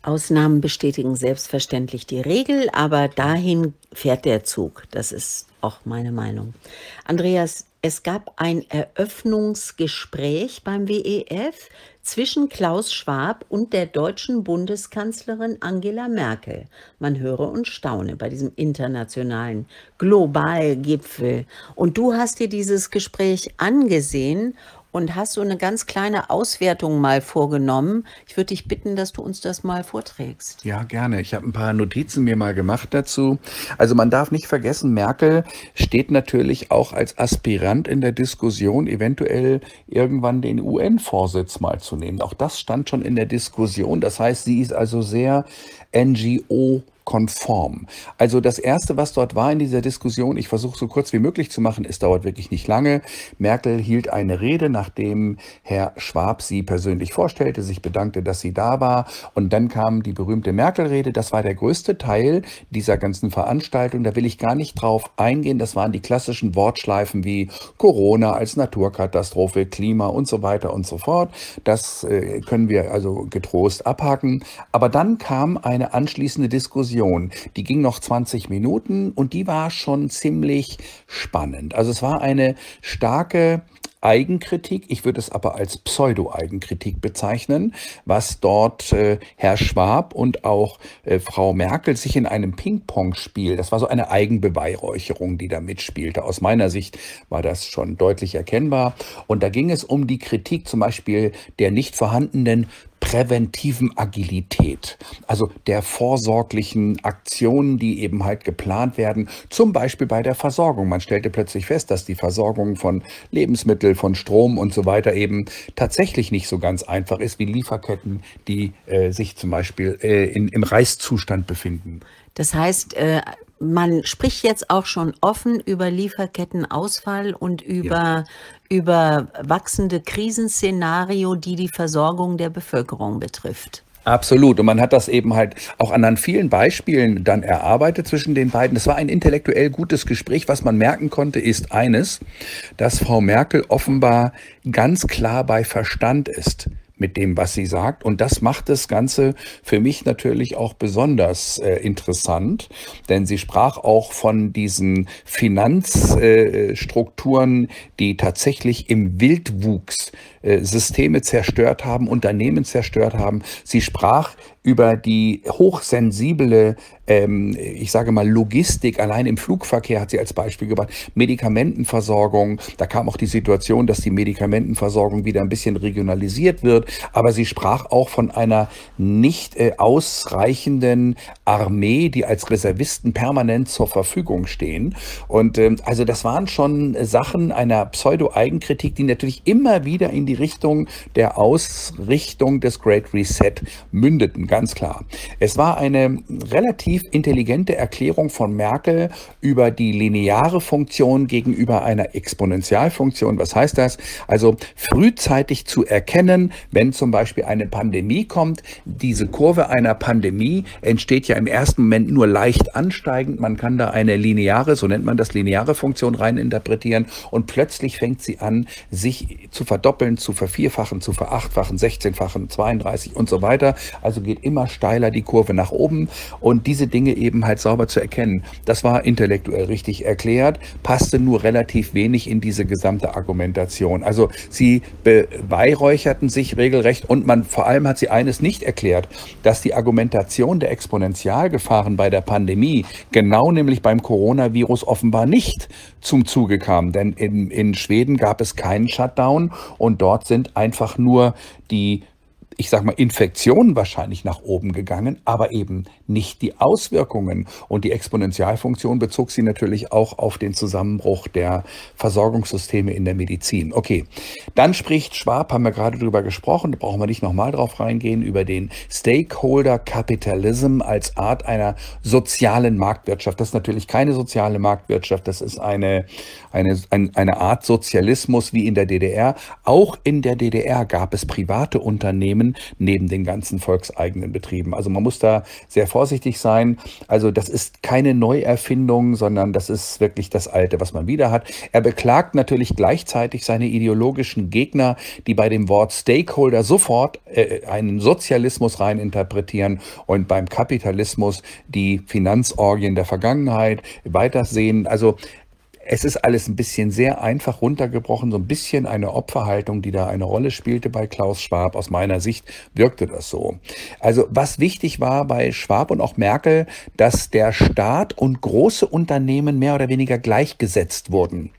Ausnahmen bestätigen selbstverständlich die Regel, aber dahin fährt der Zug. Das ist auch meine Meinung. Andreas, es gab ein Eröffnungsgespräch beim WEF zwischen Klaus Schwab und der deutschen Bundeskanzlerin Angela Merkel. Man höre und staune bei diesem internationalen Globalgipfel. Und du hast dir dieses Gespräch angesehen und hast so eine ganz kleine Auswertung mal vorgenommen. Ich würde dich bitten, dass du uns das mal vorträgst. Ja, gerne. Ich habe ein paar Notizen mir mal gemacht dazu. Also man darf nicht vergessen, Merkel steht natürlich auch als Aspirant in der Diskussion, eventuell irgendwann den UN-Vorsitz mal zu nehmen. Auch das stand schon in der Diskussion. Das heißt, sie ist also sehr NGO konform. Also das Erste, was dort war in dieser Diskussion, ich versuche so kurz wie möglich zu machen, es dauert wirklich nicht lange. Merkel hielt eine Rede, nachdem Herr Schwab sie persönlich vorstellte, sich bedankte, dass sie da war. Und dann kam die berühmte Merkel-Rede. Das war der größte Teil dieser ganzen Veranstaltung. Da will ich gar nicht drauf eingehen. Das waren die klassischen Wortschleifen wie Corona als Naturkatastrophe, Klima und so weiter und so fort. Das äh, können wir also getrost abhaken. Aber dann kam eine anschließende Diskussion Diskussion. Die ging noch 20 Minuten und die war schon ziemlich spannend. Also es war eine starke Eigenkritik, ich würde es aber als Pseudo-Eigenkritik bezeichnen, was dort äh, Herr Schwab und auch äh, Frau Merkel sich in einem Ping-Pong-Spiel, das war so eine Eigenbeweihräucherung, die da mitspielte. Aus meiner Sicht war das schon deutlich erkennbar. Und da ging es um die Kritik zum Beispiel der nicht vorhandenen präventiven Agilität, also der vorsorglichen Aktionen, die eben halt geplant werden, zum Beispiel bei der Versorgung. Man stellte plötzlich fest, dass die Versorgung von Lebensmitteln, von Strom und so weiter eben tatsächlich nicht so ganz einfach ist, wie Lieferketten, die äh, sich zum Beispiel äh, in, im Reißzustand befinden. Das heißt, äh, man spricht jetzt auch schon offen über Lieferkettenausfall und über, ja. über wachsende Krisenszenario, die die Versorgung der Bevölkerung betrifft. Absolut. Und man hat das eben halt auch an vielen Beispielen dann erarbeitet zwischen den beiden. Es war ein intellektuell gutes Gespräch. Was man merken konnte, ist eines, dass Frau Merkel offenbar ganz klar bei Verstand ist mit dem, was sie sagt. Und das macht das Ganze für mich natürlich auch besonders äh, interessant, denn sie sprach auch von diesen Finanzstrukturen, äh, die tatsächlich im Wildwuchs äh, Systeme zerstört haben, Unternehmen zerstört haben. Sie sprach über die hochsensible, ähm, ich sage mal, Logistik allein im Flugverkehr hat sie als Beispiel gebracht, Medikamentenversorgung. Da kam auch die Situation, dass die Medikamentenversorgung wieder ein bisschen regionalisiert wird. Aber sie sprach auch von einer nicht äh, ausreichenden Armee, die als Reservisten permanent zur Verfügung stehen. Und ähm, also das waren schon Sachen einer Pseudo-Eigenkritik, die natürlich immer wieder in die die Richtung der Ausrichtung des Great Reset mündeten, ganz klar. Es war eine relativ intelligente Erklärung von Merkel über die lineare Funktion gegenüber einer Exponentialfunktion. Was heißt das? Also frühzeitig zu erkennen, wenn zum Beispiel eine Pandemie kommt. Diese Kurve einer Pandemie entsteht ja im ersten Moment nur leicht ansteigend. Man kann da eine lineare, so nennt man das, lineare Funktion rein interpretieren und plötzlich fängt sie an, sich zu verdoppeln, zu vervierfachen, zu verachtfachen, 16-fachen, 32 und so weiter. Also geht immer steiler die Kurve nach oben und diese Dinge eben halt sauber zu erkennen. Das war intellektuell richtig erklärt, passte nur relativ wenig in diese gesamte Argumentation. Also sie beweihräucherten sich regelrecht und man vor allem hat sie eines nicht erklärt, dass die Argumentation der Exponentialgefahren bei der Pandemie genau nämlich beim Coronavirus offenbar nicht zum Zuge kam. Denn in, in Schweden gab es keinen Shutdown und dort sind einfach nur die ich sag mal, Infektionen wahrscheinlich nach oben gegangen, aber eben nicht die Auswirkungen. Und die Exponentialfunktion bezog sie natürlich auch auf den Zusammenbruch der Versorgungssysteme in der Medizin. Okay, dann spricht Schwab, haben wir gerade drüber gesprochen, da brauchen wir nicht nochmal drauf reingehen, über den Stakeholder Capitalism als Art einer sozialen Marktwirtschaft. Das ist natürlich keine soziale Marktwirtschaft, das ist eine, eine, eine Art Sozialismus wie in der DDR. Auch in der DDR gab es private Unternehmen neben den ganzen volkseigenen Betrieben. Also man muss da sehr vorsichtig vorsichtig sein. Also das ist keine Neuerfindung, sondern das ist wirklich das Alte, was man wieder hat. Er beklagt natürlich gleichzeitig seine ideologischen Gegner, die bei dem Wort Stakeholder sofort äh, einen Sozialismus reininterpretieren und beim Kapitalismus die Finanzorgien der Vergangenheit weitersehen. Also es ist alles ein bisschen sehr einfach runtergebrochen, so ein bisschen eine Opferhaltung, die da eine Rolle spielte bei Klaus Schwab. Aus meiner Sicht wirkte das so. Also was wichtig war bei Schwab und auch Merkel, dass der Staat und große Unternehmen mehr oder weniger gleichgesetzt wurden.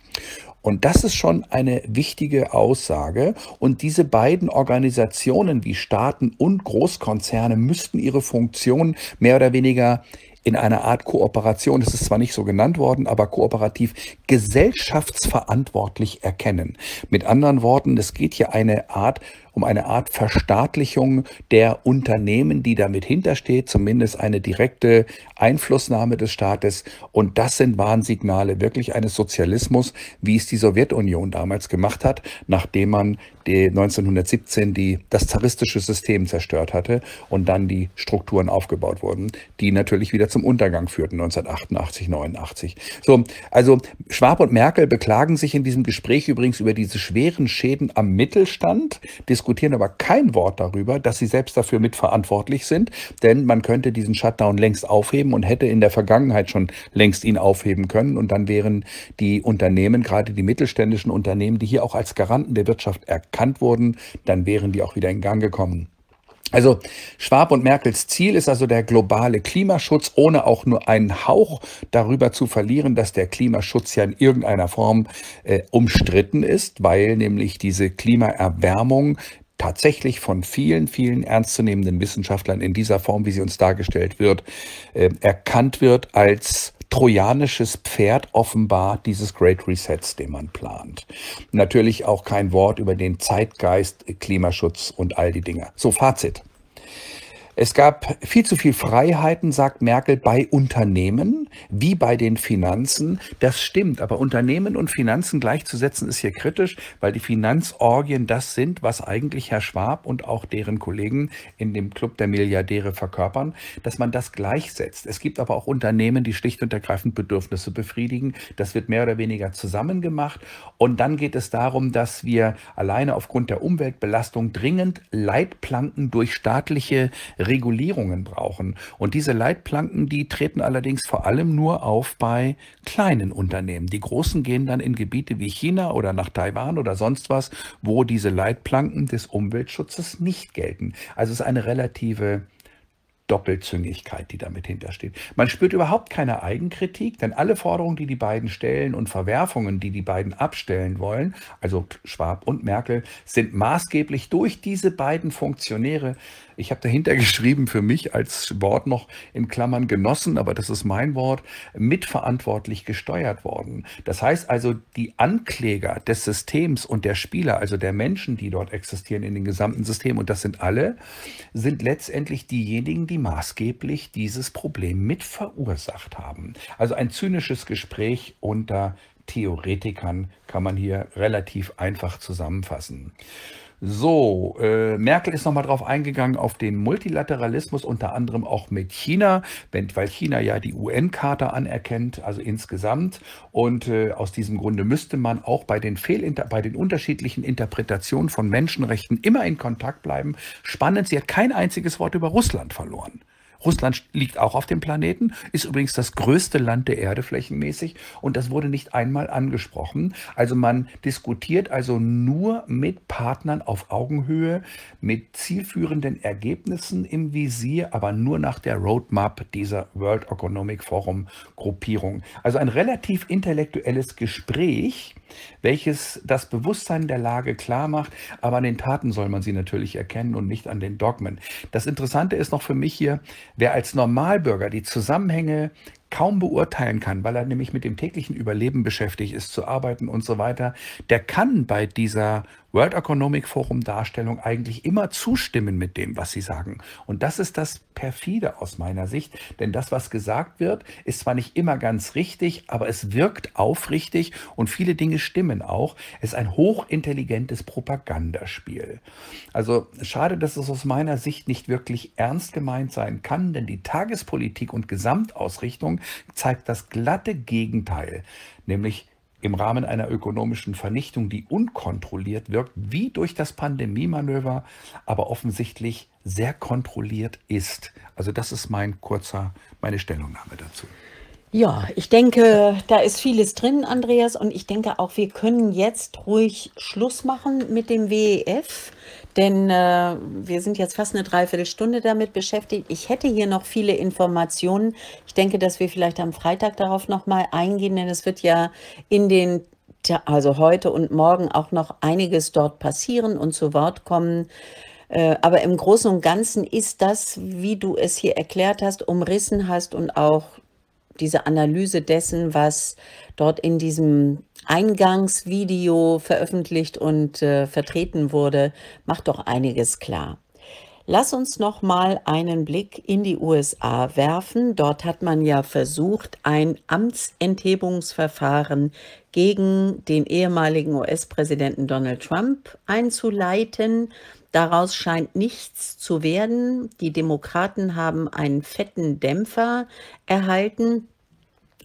Und das ist schon eine wichtige Aussage. Und diese beiden Organisationen wie Staaten und Großkonzerne müssten ihre Funktion mehr oder weniger in einer Art Kooperation, das ist zwar nicht so genannt worden, aber kooperativ gesellschaftsverantwortlich erkennen. Mit anderen Worten, es geht hier eine Art um eine Art Verstaatlichung der Unternehmen, die damit hintersteht, zumindest eine direkte Einflussnahme des Staates. Und das sind Warnsignale wirklich eines Sozialismus, wie es die Sowjetunion damals gemacht hat, nachdem man die 1917 die, das zaristische System zerstört hatte und dann die Strukturen aufgebaut wurden, die natürlich wieder zum Untergang führten 1988, 89. So, also Schwab und Merkel beklagen sich in diesem Gespräch übrigens über diese schweren Schäden am Mittelstand des diskutieren aber kein Wort darüber, dass sie selbst dafür mitverantwortlich sind, denn man könnte diesen Shutdown längst aufheben und hätte in der Vergangenheit schon längst ihn aufheben können und dann wären die Unternehmen, gerade die mittelständischen Unternehmen, die hier auch als Garanten der Wirtschaft erkannt wurden, dann wären die auch wieder in Gang gekommen. Also Schwab und Merkels Ziel ist also der globale Klimaschutz, ohne auch nur einen Hauch darüber zu verlieren, dass der Klimaschutz ja in irgendeiner Form äh, umstritten ist, weil nämlich diese Klimaerwärmung tatsächlich von vielen, vielen ernstzunehmenden Wissenschaftlern in dieser Form, wie sie uns dargestellt wird, äh, erkannt wird als trojanisches Pferd offenbar dieses Great Resets, den man plant. Natürlich auch kein Wort über den Zeitgeist, Klimaschutz und all die Dinge. So, Fazit. Es gab viel zu viel Freiheiten, sagt Merkel, bei Unternehmen wie bei den Finanzen. Das stimmt, aber Unternehmen und Finanzen gleichzusetzen ist hier kritisch, weil die Finanzorgien das sind, was eigentlich Herr Schwab und auch deren Kollegen in dem Club der Milliardäre verkörpern, dass man das gleichsetzt. Es gibt aber auch Unternehmen, die schlicht und ergreifend Bedürfnisse befriedigen. Das wird mehr oder weniger zusammen gemacht. Und dann geht es darum, dass wir alleine aufgrund der Umweltbelastung dringend Leitplanken durch staatliche Regulierungen brauchen. Und diese Leitplanken, die treten allerdings vor allem nur auf bei kleinen Unternehmen. Die großen gehen dann in Gebiete wie China oder nach Taiwan oder sonst was, wo diese Leitplanken des Umweltschutzes nicht gelten. Also es ist eine relative Doppelzüngigkeit, die damit hintersteht. Man spürt überhaupt keine Eigenkritik, denn alle Forderungen, die die beiden stellen und Verwerfungen, die die beiden abstellen wollen, also Schwab und Merkel, sind maßgeblich durch diese beiden Funktionäre ich habe dahinter geschrieben für mich als Wort noch in Klammern genossen, aber das ist mein Wort, mitverantwortlich gesteuert worden. Das heißt also, die Ankläger des Systems und der Spieler, also der Menschen, die dort existieren in dem gesamten System, und das sind alle, sind letztendlich diejenigen, die maßgeblich dieses Problem mitverursacht haben. Also ein zynisches Gespräch unter Theoretikern kann man hier relativ einfach zusammenfassen. So, äh, Merkel ist nochmal drauf eingegangen auf den Multilateralismus, unter anderem auch mit China, wenn, weil China ja die UN-Charta anerkennt, also insgesamt. Und äh, aus diesem Grunde müsste man auch bei den, Fehlinter bei den unterschiedlichen Interpretationen von Menschenrechten immer in Kontakt bleiben. Spannend, sie hat kein einziges Wort über Russland verloren. Russland liegt auch auf dem Planeten, ist übrigens das größte Land der Erde flächenmäßig und das wurde nicht einmal angesprochen. Also man diskutiert also nur mit Partnern auf Augenhöhe, mit zielführenden Ergebnissen im Visier, aber nur nach der Roadmap dieser World Economic Forum Gruppierung. Also ein relativ intellektuelles Gespräch welches das Bewusstsein der Lage klar macht, aber an den Taten soll man sie natürlich erkennen und nicht an den Dogmen. Das Interessante ist noch für mich hier, wer als Normalbürger die Zusammenhänge kaum beurteilen kann, weil er nämlich mit dem täglichen Überleben beschäftigt ist, zu arbeiten und so weiter, der kann bei dieser World Economic Forum Darstellung eigentlich immer zustimmen mit dem, was sie sagen. Und das ist das perfide aus meiner Sicht, denn das, was gesagt wird, ist zwar nicht immer ganz richtig, aber es wirkt aufrichtig und viele Dinge stimmen auch. Es ist ein hochintelligentes Propagandaspiel. Also schade, dass es aus meiner Sicht nicht wirklich ernst gemeint sein kann, denn die Tagespolitik und Gesamtausrichtung zeigt das glatte Gegenteil, nämlich im Rahmen einer ökonomischen Vernichtung, die unkontrolliert wirkt, wie durch das Pandemiemanöver, aber offensichtlich sehr kontrolliert ist. Also das ist mein kurzer, meine Stellungnahme dazu. Ja, ich denke, da ist vieles drin, Andreas, und ich denke auch, wir können jetzt ruhig Schluss machen mit dem WEF, denn äh, wir sind jetzt fast eine Dreiviertelstunde damit beschäftigt. Ich hätte hier noch viele Informationen. Ich denke, dass wir vielleicht am Freitag darauf nochmal eingehen, denn es wird ja in den also heute und morgen auch noch einiges dort passieren und zu Wort kommen. Äh, aber im Großen und Ganzen ist das, wie du es hier erklärt hast, umrissen hast und auch diese Analyse dessen, was dort in diesem Eingangsvideo veröffentlicht und äh, vertreten wurde, macht doch einiges klar. Lass uns noch mal einen Blick in die USA werfen. Dort hat man ja versucht, ein Amtsenthebungsverfahren gegen den ehemaligen US-Präsidenten Donald Trump einzuleiten. Daraus scheint nichts zu werden. Die Demokraten haben einen fetten Dämpfer erhalten.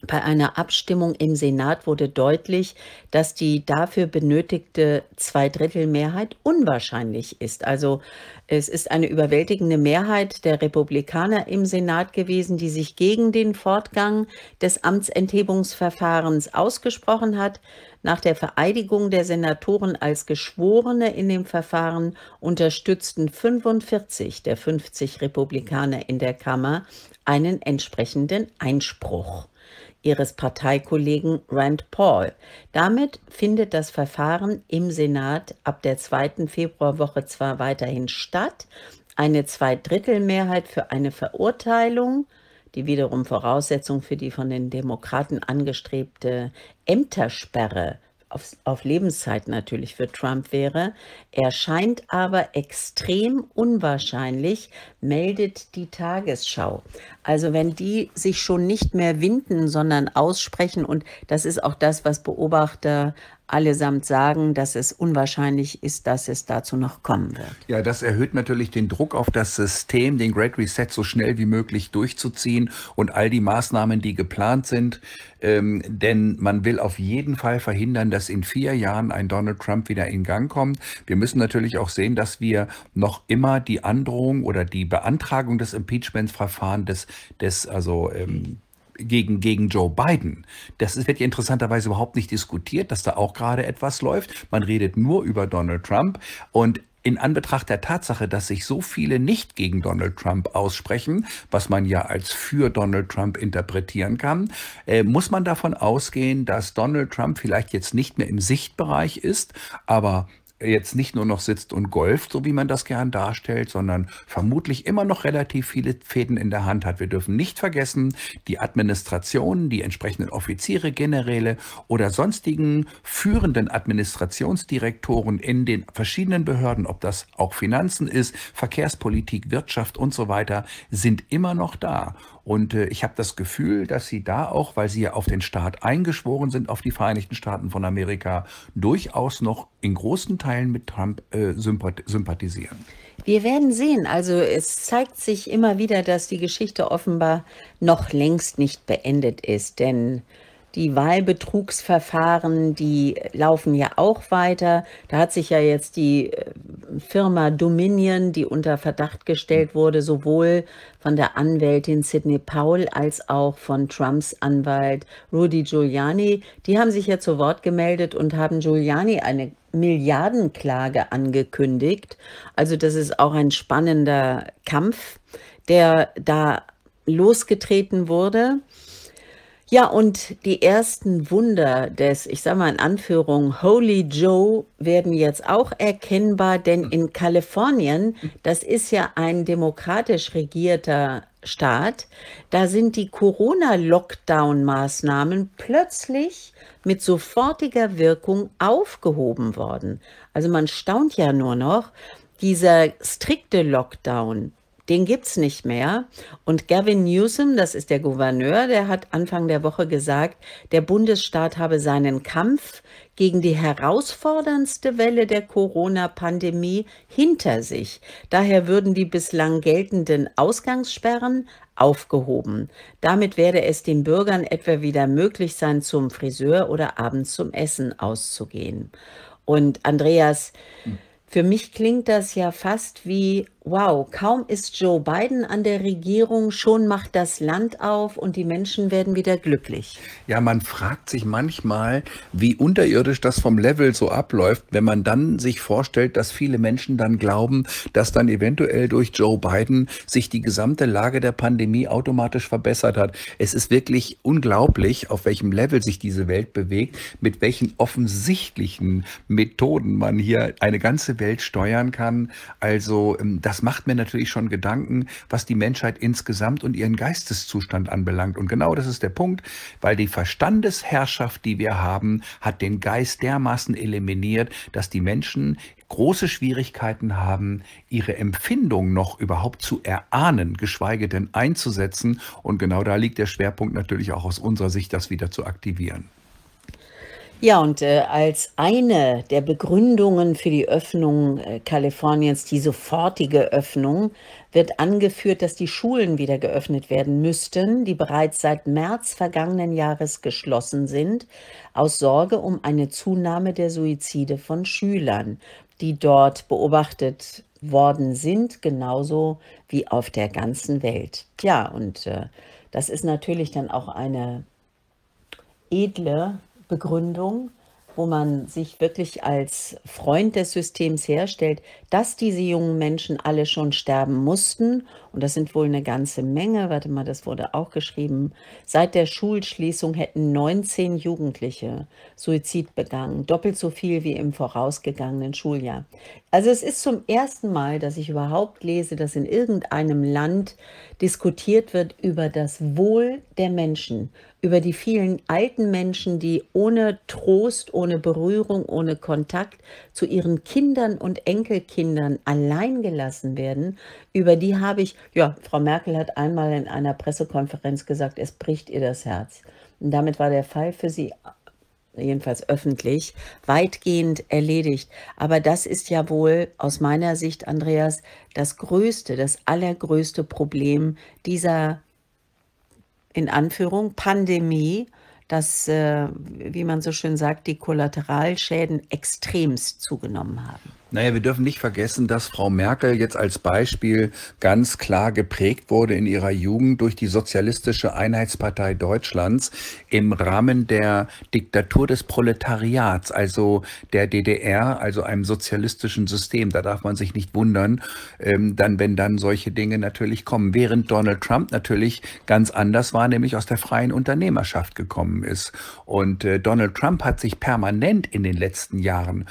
Bei einer Abstimmung im Senat wurde deutlich, dass die dafür benötigte Zweidrittelmehrheit unwahrscheinlich ist. Also es ist eine überwältigende Mehrheit der Republikaner im Senat gewesen, die sich gegen den Fortgang des Amtsenthebungsverfahrens ausgesprochen hat. Nach der Vereidigung der Senatoren als Geschworene in dem Verfahren unterstützten 45 der 50 Republikaner in der Kammer einen entsprechenden Einspruch ihres Parteikollegen Rand Paul. Damit findet das Verfahren im Senat ab der zweiten Februarwoche zwar weiterhin statt, eine Zweidrittelmehrheit für eine Verurteilung, die wiederum Voraussetzung für die von den Demokraten angestrebte Ämtersperre auf, auf Lebenszeit natürlich für Trump wäre. Er scheint aber extrem unwahrscheinlich, meldet die Tagesschau. Also wenn die sich schon nicht mehr winden, sondern aussprechen, und das ist auch das, was Beobachter allesamt sagen, dass es unwahrscheinlich ist, dass es dazu noch kommen wird. Ja, das erhöht natürlich den Druck auf das System, den Great Reset so schnell wie möglich durchzuziehen und all die Maßnahmen, die geplant sind. Ähm, denn man will auf jeden Fall verhindern, dass in vier Jahren ein Donald Trump wieder in Gang kommt. Wir müssen natürlich auch sehen, dass wir noch immer die Androhung oder die Beantragung des Impeachment-Verfahrens, des, des also ähm, gegen, gegen Joe Biden. Das wird ja interessanterweise überhaupt nicht diskutiert, dass da auch gerade etwas läuft. Man redet nur über Donald Trump und in Anbetracht der Tatsache, dass sich so viele nicht gegen Donald Trump aussprechen, was man ja als für Donald Trump interpretieren kann, äh, muss man davon ausgehen, dass Donald Trump vielleicht jetzt nicht mehr im Sichtbereich ist, aber jetzt nicht nur noch sitzt und golft, so wie man das gern darstellt, sondern vermutlich immer noch relativ viele Fäden in der Hand hat. Wir dürfen nicht vergessen, die Administrationen, die entsprechenden Offiziere, Generäle oder sonstigen führenden Administrationsdirektoren in den verschiedenen Behörden, ob das auch Finanzen ist, Verkehrspolitik, Wirtschaft und so weiter, sind immer noch da. Und äh, ich habe das Gefühl, dass sie da auch, weil sie ja auf den Staat eingeschworen sind, auf die Vereinigten Staaten von Amerika, durchaus noch in großen Teilen mit Trump äh, sympathisieren. Wir werden sehen. Also es zeigt sich immer wieder, dass die Geschichte offenbar noch längst nicht beendet ist. Denn die Wahlbetrugsverfahren, die laufen ja auch weiter. Da hat sich ja jetzt die äh, Firma Dominion, die unter Verdacht gestellt wurde, sowohl von der Anwältin Sidney Powell als auch von Trumps Anwalt Rudy Giuliani, die haben sich ja zu Wort gemeldet und haben Giuliani eine Milliardenklage angekündigt. Also das ist auch ein spannender Kampf, der da losgetreten wurde. Ja, und die ersten Wunder des, ich sage mal in Anführung, Holy Joe werden jetzt auch erkennbar, denn hm. in Kalifornien, das ist ja ein demokratisch regierter Staat, da sind die Corona-Lockdown-Maßnahmen plötzlich mit sofortiger Wirkung aufgehoben worden. Also man staunt ja nur noch, dieser strikte Lockdown, den gibt es nicht mehr. Und Gavin Newsom, das ist der Gouverneur, der hat Anfang der Woche gesagt, der Bundesstaat habe seinen Kampf gegen die herausforderndste Welle der Corona-Pandemie hinter sich. Daher würden die bislang geltenden Ausgangssperren aufgehoben. Damit werde es den Bürgern etwa wieder möglich sein, zum Friseur oder abends zum Essen auszugehen. Und Andreas, hm. für mich klingt das ja fast wie wow, kaum ist Joe Biden an der Regierung, schon macht das Land auf und die Menschen werden wieder glücklich. Ja, man fragt sich manchmal, wie unterirdisch das vom Level so abläuft, wenn man dann sich vorstellt, dass viele Menschen dann glauben, dass dann eventuell durch Joe Biden sich die gesamte Lage der Pandemie automatisch verbessert hat. Es ist wirklich unglaublich, auf welchem Level sich diese Welt bewegt, mit welchen offensichtlichen Methoden man hier eine ganze Welt steuern kann. Also ähm, das das macht mir natürlich schon Gedanken, was die Menschheit insgesamt und ihren Geisteszustand anbelangt. Und genau das ist der Punkt, weil die Verstandesherrschaft, die wir haben, hat den Geist dermaßen eliminiert, dass die Menschen große Schwierigkeiten haben, ihre Empfindung noch überhaupt zu erahnen, geschweige denn einzusetzen. Und genau da liegt der Schwerpunkt natürlich auch aus unserer Sicht, das wieder zu aktivieren. Ja, und äh, als eine der Begründungen für die Öffnung äh, Kaliforniens, die sofortige Öffnung, wird angeführt, dass die Schulen wieder geöffnet werden müssten, die bereits seit März vergangenen Jahres geschlossen sind, aus Sorge um eine Zunahme der Suizide von Schülern, die dort beobachtet worden sind, genauso wie auf der ganzen Welt. Ja, und äh, das ist natürlich dann auch eine edle Begründung, wo man sich wirklich als Freund des Systems herstellt, dass diese jungen Menschen alle schon sterben mussten. Und das sind wohl eine ganze Menge. Warte mal, das wurde auch geschrieben. Seit der Schulschließung hätten 19 Jugendliche Suizid begangen. Doppelt so viel wie im vorausgegangenen Schuljahr. Also es ist zum ersten Mal, dass ich überhaupt lese, dass in irgendeinem Land diskutiert wird über das Wohl der Menschen, über die vielen alten Menschen, die ohne Trost, ohne Berührung, ohne Kontakt zu ihren Kindern und Enkelkindern allein gelassen werden. Über die habe ich, ja, Frau Merkel hat einmal in einer Pressekonferenz gesagt, es bricht ihr das Herz. Und damit war der Fall für sie jedenfalls öffentlich, weitgehend erledigt. Aber das ist ja wohl aus meiner Sicht, Andreas, das größte, das allergrößte Problem dieser, in Anführung, Pandemie, dass, äh, wie man so schön sagt, die Kollateralschäden extremst zugenommen haben. Naja, wir dürfen nicht vergessen, dass Frau Merkel jetzt als Beispiel ganz klar geprägt wurde in ihrer Jugend durch die Sozialistische Einheitspartei Deutschlands im Rahmen der Diktatur des Proletariats, also der DDR, also einem sozialistischen System. Da darf man sich nicht wundern, ähm, dann, wenn dann solche Dinge natürlich kommen. Während Donald Trump natürlich ganz anders war, nämlich aus der freien Unternehmerschaft gekommen ist. Und äh, Donald Trump hat sich permanent in den letzten Jahren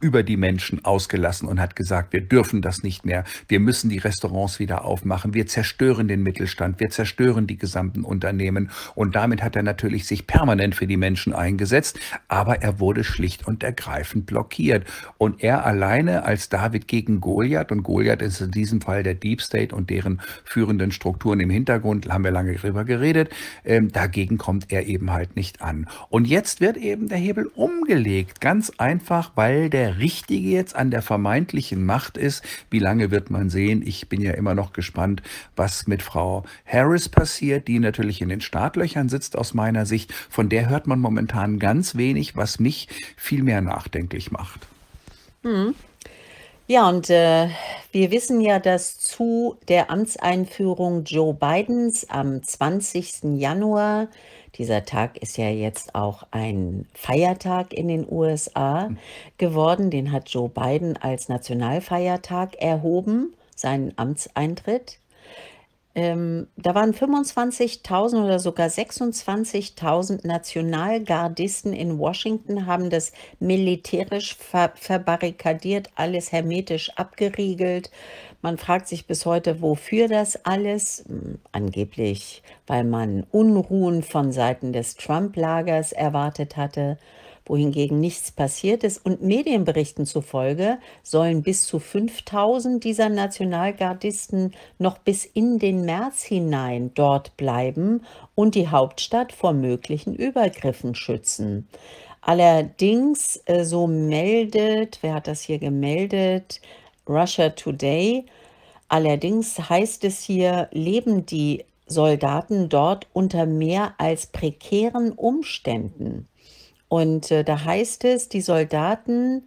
über die Menschen ausgelassen und hat gesagt, wir dürfen das nicht mehr, wir müssen die Restaurants wieder aufmachen, wir zerstören den Mittelstand, wir zerstören die gesamten Unternehmen und damit hat er natürlich sich permanent für die Menschen eingesetzt, aber er wurde schlicht und ergreifend blockiert und er alleine als David gegen Goliath und Goliath ist in diesem Fall der Deep State und deren führenden Strukturen im Hintergrund, haben wir lange darüber geredet, ähm, dagegen kommt er eben halt nicht an. Und jetzt wird eben der Hebel umgelegt, ganz einfach, weil der Richtige jetzt an der vermeintlichen Macht ist. Wie lange wird man sehen? Ich bin ja immer noch gespannt, was mit Frau Harris passiert, die natürlich in den Startlöchern sitzt aus meiner Sicht. Von der hört man momentan ganz wenig, was mich viel mehr nachdenklich macht. Mhm. Ja, und äh, wir wissen ja, dass zu der Amtseinführung Joe Bidens am 20. Januar, dieser Tag ist ja jetzt auch ein Feiertag in den USA hm. geworden, den hat Joe Biden als Nationalfeiertag erhoben, seinen Amtseintritt. Ähm, da waren 25.000 oder sogar 26.000 Nationalgardisten in Washington, haben das militärisch ver verbarrikadiert, alles hermetisch abgeriegelt. Man fragt sich bis heute, wofür das alles? Hm, angeblich, weil man Unruhen von Seiten des Trump-Lagers erwartet hatte wohingegen nichts passiert ist. Und Medienberichten zufolge sollen bis zu 5000 dieser Nationalgardisten noch bis in den März hinein dort bleiben und die Hauptstadt vor möglichen Übergriffen schützen. Allerdings, äh, so meldet, wer hat das hier gemeldet? Russia Today. Allerdings heißt es hier, leben die Soldaten dort unter mehr als prekären Umständen. Und äh, da heißt es, die Soldaten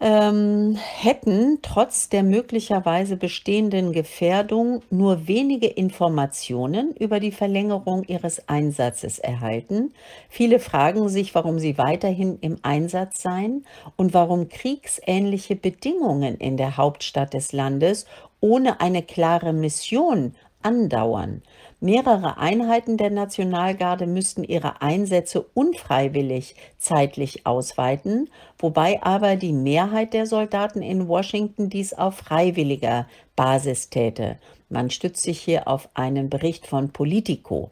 ähm, hätten trotz der möglicherweise bestehenden Gefährdung nur wenige Informationen über die Verlängerung ihres Einsatzes erhalten. Viele fragen sich, warum sie weiterhin im Einsatz seien und warum kriegsähnliche Bedingungen in der Hauptstadt des Landes ohne eine klare Mission andauern. Mehrere Einheiten der Nationalgarde müssten ihre Einsätze unfreiwillig zeitlich ausweiten, wobei aber die Mehrheit der Soldaten in Washington dies auf freiwilliger Basis täte. Man stützt sich hier auf einen Bericht von Politico.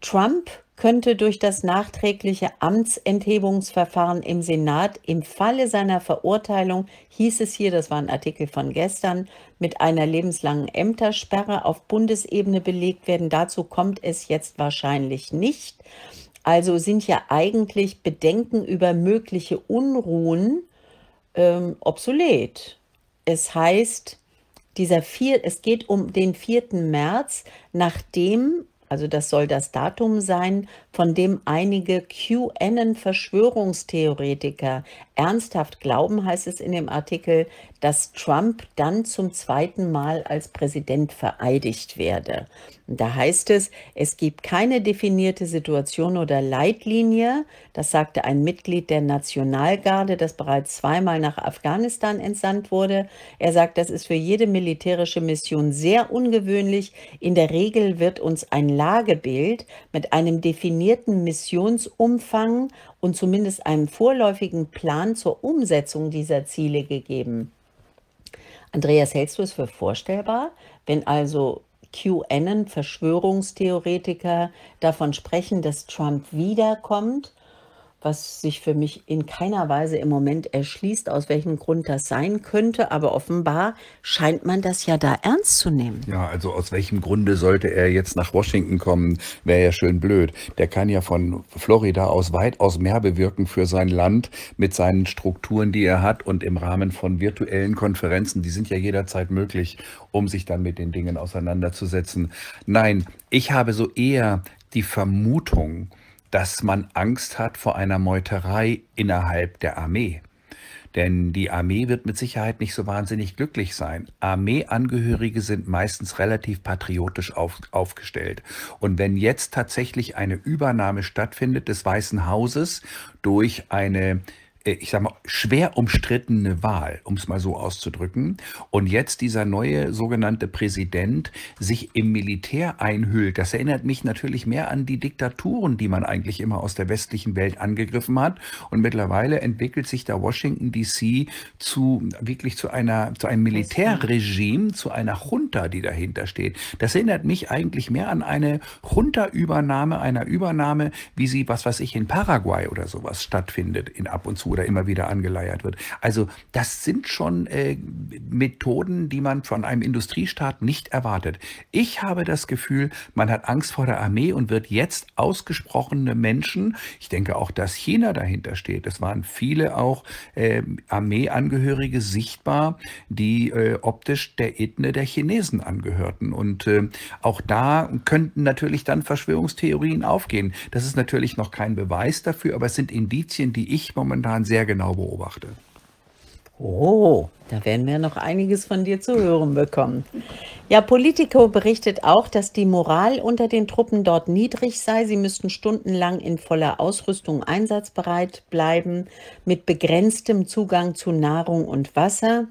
Trump könnte durch das nachträgliche Amtsenthebungsverfahren im Senat im Falle seiner Verurteilung, hieß es hier, das war ein Artikel von gestern, mit einer lebenslangen Ämtersperre auf Bundesebene belegt werden. Dazu kommt es jetzt wahrscheinlich nicht. Also sind ja eigentlich Bedenken über mögliche Unruhen ähm, obsolet. Es heißt, dieser vier, es geht um den 4. März, nachdem also das soll das Datum sein, von dem einige qn verschwörungstheoretiker ernsthaft glauben, heißt es in dem Artikel, dass Trump dann zum zweiten Mal als Präsident vereidigt werde. Und da heißt es, es gibt keine definierte Situation oder Leitlinie. Das sagte ein Mitglied der Nationalgarde, das bereits zweimal nach Afghanistan entsandt wurde. Er sagt, das ist für jede militärische Mission sehr ungewöhnlich. In der Regel wird uns ein Lagebild mit einem definierten Missionsumfang und zumindest einen vorläufigen Plan zur Umsetzung dieser Ziele gegeben. Andreas, hältst du es für vorstellbar, wenn also QAnon-Verschwörungstheoretiker davon sprechen, dass Trump wiederkommt? was sich für mich in keiner Weise im Moment erschließt, aus welchem Grund das sein könnte. Aber offenbar scheint man das ja da ernst zu nehmen. Ja, also aus welchem Grunde sollte er jetzt nach Washington kommen? Wäre ja schön blöd. Der kann ja von Florida aus weitaus mehr bewirken für sein Land mit seinen Strukturen, die er hat und im Rahmen von virtuellen Konferenzen. Die sind ja jederzeit möglich, um sich dann mit den Dingen auseinanderzusetzen. Nein, ich habe so eher die Vermutung, dass man Angst hat vor einer Meuterei innerhalb der Armee. Denn die Armee wird mit Sicherheit nicht so wahnsinnig glücklich sein. Armeeangehörige sind meistens relativ patriotisch auf, aufgestellt. Und wenn jetzt tatsächlich eine Übernahme stattfindet des Weißen Hauses durch eine äh, ich sage mal, schwer umstrittene Wahl, um es mal so auszudrücken. Und jetzt dieser neue sogenannte Präsident sich im Militär einhüllt. Das erinnert mich natürlich mehr an die Diktaturen, die man eigentlich immer aus der westlichen Welt angegriffen hat. Und mittlerweile entwickelt sich da Washington DC zu wirklich zu einer, zu einem Militärregime, zu einer Junta, die dahinter steht. Das erinnert mich eigentlich mehr an eine Junta-Übernahme, einer Übernahme, wie sie, was weiß ich, in Paraguay oder sowas stattfindet, in ab und zu oder immer wieder angeleiert wird. Also das sind schon äh, Methoden, die man von einem Industriestaat nicht erwartet. Ich habe das Gefühl, man hat Angst vor der Armee und wird jetzt ausgesprochene Menschen, ich denke auch, dass China dahinter steht, es waren viele auch äh, Armeeangehörige sichtbar, die äh, optisch der Ethne der Chinesen angehörten. Und äh, auch da könnten natürlich dann Verschwörungstheorien aufgehen. Das ist natürlich noch kein Beweis dafür, aber es sind Indizien, die ich momentan sehr genau beobachte. Oh, da werden wir noch einiges von dir zu hören bekommen. Ja, Politico berichtet auch, dass die Moral unter den Truppen dort niedrig sei. Sie müssten stundenlang in voller Ausrüstung einsatzbereit bleiben, mit begrenztem Zugang zu Nahrung und Wasser.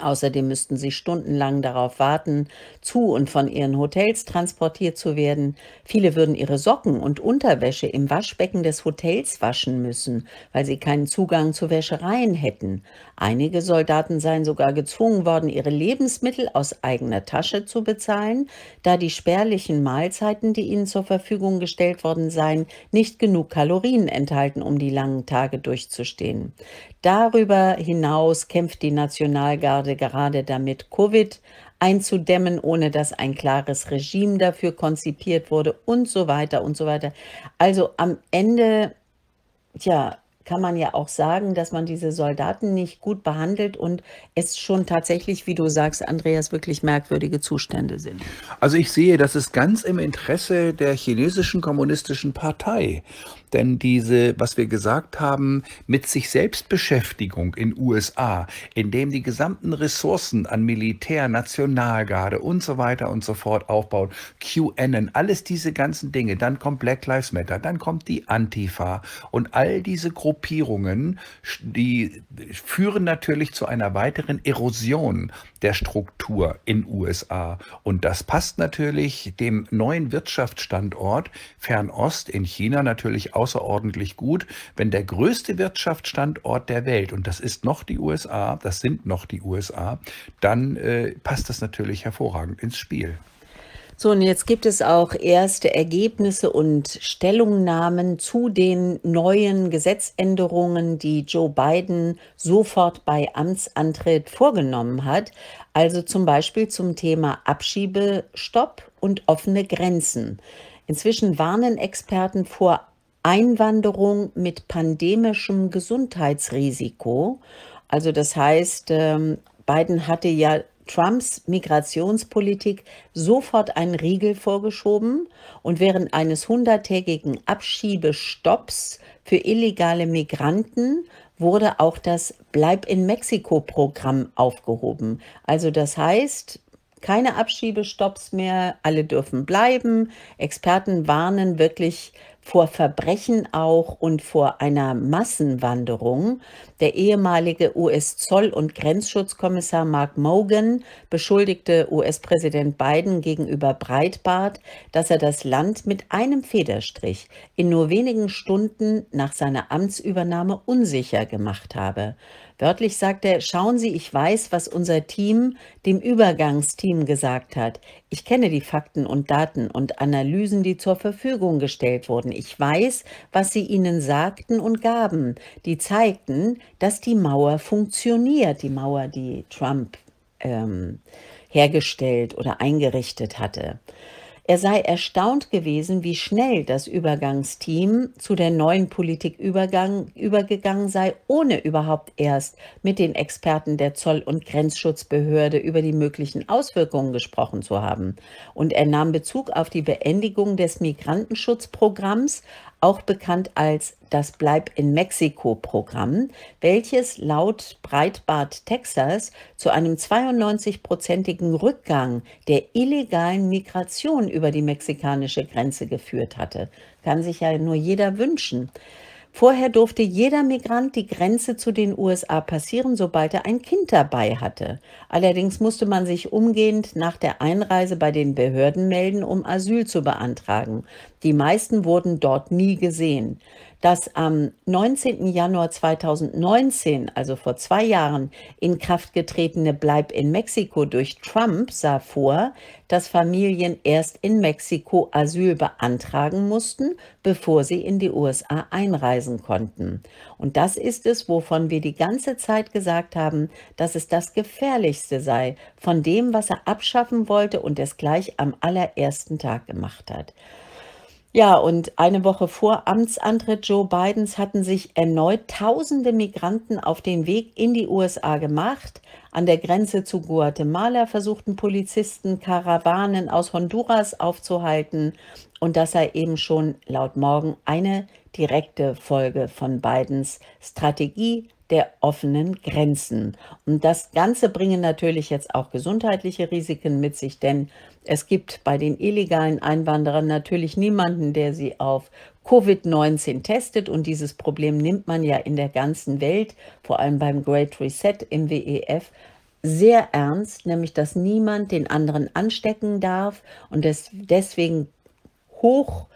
Außerdem müssten sie stundenlang darauf warten, zu und von ihren Hotels transportiert zu werden. Viele würden ihre Socken und Unterwäsche im Waschbecken des Hotels waschen müssen, weil sie keinen Zugang zu Wäschereien hätten. Einige Soldaten seien sogar gezwungen worden, ihre Lebensmittel aus eigener Tasche zu bezahlen, da die spärlichen Mahlzeiten, die ihnen zur Verfügung gestellt worden seien, nicht genug Kalorien enthalten, um die langen Tage durchzustehen. Darüber hinaus kämpft die Nationalgarde gerade damit, Covid einzudämmen, ohne dass ein klares Regime dafür konzipiert wurde und so weiter und so weiter. Also am Ende, ja, kann man ja auch sagen, dass man diese Soldaten nicht gut behandelt und es schon tatsächlich, wie du sagst, Andreas, wirklich merkwürdige Zustände sind. Also ich sehe, das ist ganz im Interesse der chinesischen kommunistischen Partei, denn diese, was wir gesagt haben, mit sich selbst Beschäftigung in USA, in dem die gesamten Ressourcen an Militär, Nationalgarde und so weiter und so fort aufbaut, QNN, alles diese ganzen Dinge, dann kommt Black Lives Matter, dann kommt die Antifa und all diese Gruppierungen, die führen natürlich zu einer weiteren Erosion der Struktur in USA. Und das passt natürlich dem neuen Wirtschaftsstandort Fernost in China natürlich außerordentlich gut, wenn der größte Wirtschaftsstandort der Welt, und das ist noch die USA, das sind noch die USA, dann äh, passt das natürlich hervorragend ins Spiel. So, und jetzt gibt es auch erste Ergebnisse und Stellungnahmen zu den neuen Gesetzänderungen, die Joe Biden sofort bei Amtsantritt vorgenommen hat. Also zum Beispiel zum Thema Abschiebestopp und offene Grenzen. Inzwischen warnen Experten vor Einwanderung mit pandemischem Gesundheitsrisiko. Also das heißt, ähm, Biden hatte ja Trumps Migrationspolitik sofort einen Riegel vorgeschoben und während eines hunderttägigen Abschiebestopps für illegale Migranten wurde auch das Bleib in Mexiko-Programm aufgehoben. Also das heißt, keine Abschiebestopps mehr, alle dürfen bleiben. Experten warnen wirklich vor Verbrechen auch und vor einer Massenwanderung. Der ehemalige US-Zoll- und Grenzschutzkommissar Mark Mogan beschuldigte US-Präsident Biden gegenüber Breitbart, dass er das Land mit einem Federstrich in nur wenigen Stunden nach seiner Amtsübernahme unsicher gemacht habe. Wörtlich sagt er, schauen Sie, ich weiß, was unser Team dem Übergangsteam gesagt hat. Ich kenne die Fakten und Daten und Analysen, die zur Verfügung gestellt wurden. Ich weiß, was Sie ihnen sagten und gaben. Die zeigten, dass die Mauer funktioniert, die Mauer, die Trump ähm, hergestellt oder eingerichtet hatte. Er sei erstaunt gewesen, wie schnell das Übergangsteam zu der neuen Politik übergegangen sei, ohne überhaupt erst mit den Experten der Zoll- und Grenzschutzbehörde über die möglichen Auswirkungen gesprochen zu haben. Und er nahm Bezug auf die Beendigung des Migrantenschutzprogramms auch bekannt als das Bleib in Mexiko Programm, welches laut Breitbart Texas zu einem 92-prozentigen Rückgang der illegalen Migration über die mexikanische Grenze geführt hatte. Kann sich ja nur jeder wünschen. Vorher durfte jeder Migrant die Grenze zu den USA passieren, sobald er ein Kind dabei hatte. Allerdings musste man sich umgehend nach der Einreise bei den Behörden melden, um Asyl zu beantragen. Die meisten wurden dort nie gesehen das am 19. Januar 2019, also vor zwei Jahren, in Kraft getretene Bleib in Mexiko durch Trump sah vor, dass Familien erst in Mexiko Asyl beantragen mussten, bevor sie in die USA einreisen konnten. Und das ist es, wovon wir die ganze Zeit gesagt haben, dass es das Gefährlichste sei, von dem, was er abschaffen wollte und es gleich am allerersten Tag gemacht hat. Ja, und eine Woche vor Amtsantritt Joe Bidens hatten sich erneut tausende Migranten auf den Weg in die USA gemacht. An der Grenze zu Guatemala versuchten Polizisten Karawanen aus Honduras aufzuhalten. Und das sei eben schon laut Morgen eine direkte Folge von Bidens Strategie der offenen Grenzen. Und das Ganze bringen natürlich jetzt auch gesundheitliche Risiken mit sich, denn es gibt bei den illegalen Einwanderern natürlich niemanden, der sie auf Covid-19 testet. Und dieses Problem nimmt man ja in der ganzen Welt, vor allem beim Great Reset im WEF, sehr ernst, nämlich dass niemand den anderen anstecken darf und des, deswegen hoch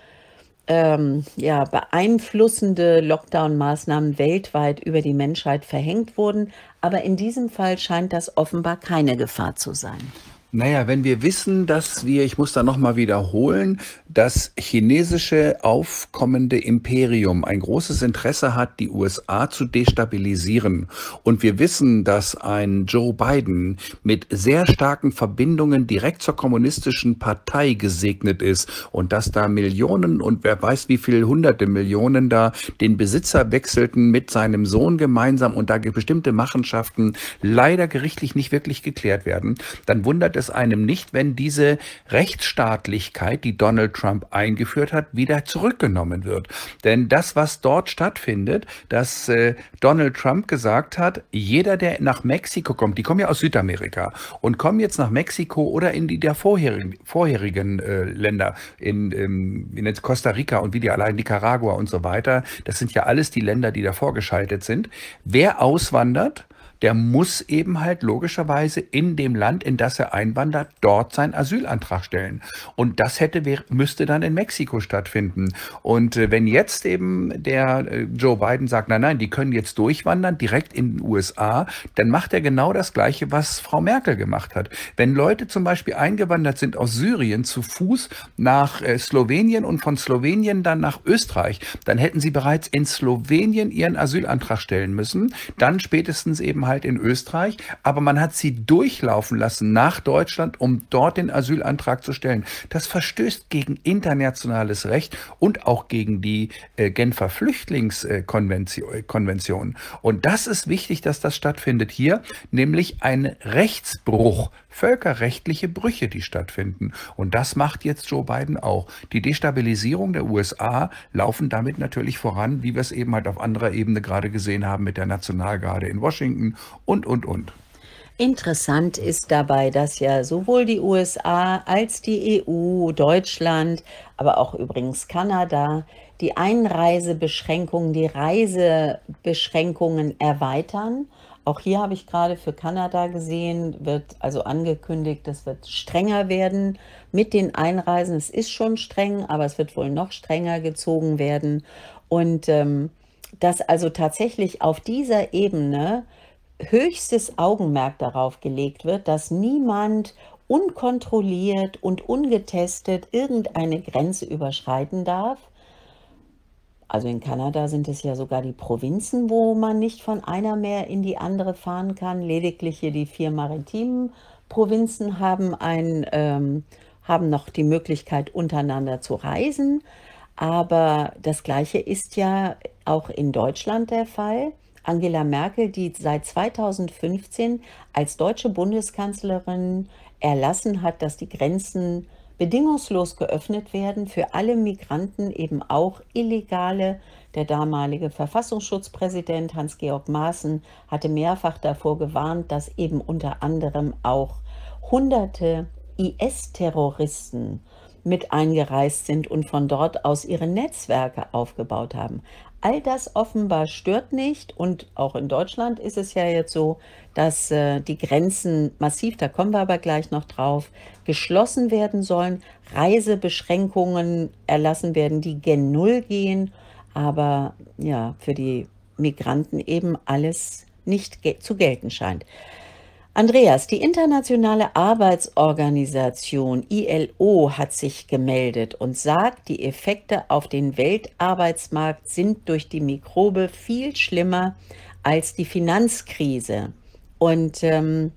ähm, ja, beeinflussende Lockdown-Maßnahmen weltweit über die Menschheit verhängt wurden. Aber in diesem Fall scheint das offenbar keine Gefahr zu sein. Naja, wenn wir wissen, dass wir, ich muss da nochmal wiederholen, das chinesische aufkommende Imperium ein großes Interesse hat, die USA zu destabilisieren. Und wir wissen, dass ein Joe Biden mit sehr starken Verbindungen direkt zur kommunistischen Partei gesegnet ist und dass da Millionen und wer weiß wie viele hunderte Millionen da den Besitzer wechselten mit seinem Sohn gemeinsam und da bestimmte Machenschaften leider gerichtlich nicht wirklich geklärt werden, dann wundert es es einem nicht, wenn diese Rechtsstaatlichkeit, die Donald Trump eingeführt hat, wieder zurückgenommen wird. Denn das, was dort stattfindet, dass äh, Donald Trump gesagt hat, jeder, der nach Mexiko kommt, die kommen ja aus Südamerika und kommen jetzt nach Mexiko oder in die der vorherigen, vorherigen äh, Länder, in, ähm, in, in Costa Rica und wie die allein Nicaragua und so weiter, das sind ja alles die Länder, die davor geschaltet sind. Wer auswandert, der muss eben halt logischerweise in dem Land, in das er einwandert, dort seinen Asylantrag stellen. Und das hätte, müsste dann in Mexiko stattfinden. Und äh, wenn jetzt eben der äh, Joe Biden sagt, nein, nein, die können jetzt durchwandern, direkt in den USA, dann macht er genau das Gleiche, was Frau Merkel gemacht hat. Wenn Leute zum Beispiel eingewandert sind aus Syrien zu Fuß nach äh, Slowenien und von Slowenien dann nach Österreich, dann hätten sie bereits in Slowenien ihren Asylantrag stellen müssen, dann spätestens eben halt halt in Österreich, aber man hat sie durchlaufen lassen nach Deutschland, um dort den Asylantrag zu stellen. Das verstößt gegen internationales Recht und auch gegen die äh, Genfer Flüchtlingskonvention. Äh, und das ist wichtig, dass das stattfindet hier, nämlich ein Rechtsbruch völkerrechtliche Brüche, die stattfinden. Und das macht jetzt Joe Biden auch. Die Destabilisierung der USA laufen damit natürlich voran, wie wir es eben halt auf anderer Ebene gerade gesehen haben mit der Nationalgarde in Washington und, und, und. Interessant ist dabei, dass ja sowohl die USA als die EU, Deutschland, aber auch übrigens Kanada die Einreisebeschränkungen, die Reisebeschränkungen erweitern auch hier habe ich gerade für Kanada gesehen, wird also angekündigt, das wird strenger werden mit den Einreisen. Es ist schon streng, aber es wird wohl noch strenger gezogen werden. Und ähm, dass also tatsächlich auf dieser Ebene höchstes Augenmerk darauf gelegt wird, dass niemand unkontrolliert und ungetestet irgendeine Grenze überschreiten darf also in Kanada sind es ja sogar die Provinzen, wo man nicht von einer mehr in die andere fahren kann. Lediglich hier die vier maritimen Provinzen haben, ein, ähm, haben noch die Möglichkeit, untereinander zu reisen. Aber das Gleiche ist ja auch in Deutschland der Fall. Angela Merkel, die seit 2015 als deutsche Bundeskanzlerin erlassen hat, dass die Grenzen äh, bedingungslos geöffnet werden, für alle Migranten eben auch Illegale. Der damalige Verfassungsschutzpräsident Hans-Georg Maaßen hatte mehrfach davor gewarnt, dass eben unter anderem auch hunderte IS-Terroristen mit eingereist sind und von dort aus ihre Netzwerke aufgebaut haben. All das offenbar stört nicht. Und auch in Deutschland ist es ja jetzt so, dass äh, die Grenzen massiv, da kommen wir aber gleich noch drauf, geschlossen werden sollen, Reisebeschränkungen erlassen werden, die gen Null gehen. Aber ja, für die Migranten eben alles nicht ge zu gelten scheint. Andreas, die Internationale Arbeitsorganisation ILO hat sich gemeldet und sagt, die Effekte auf den Weltarbeitsmarkt sind durch die Mikrobe viel schlimmer als die Finanzkrise. Und ähm,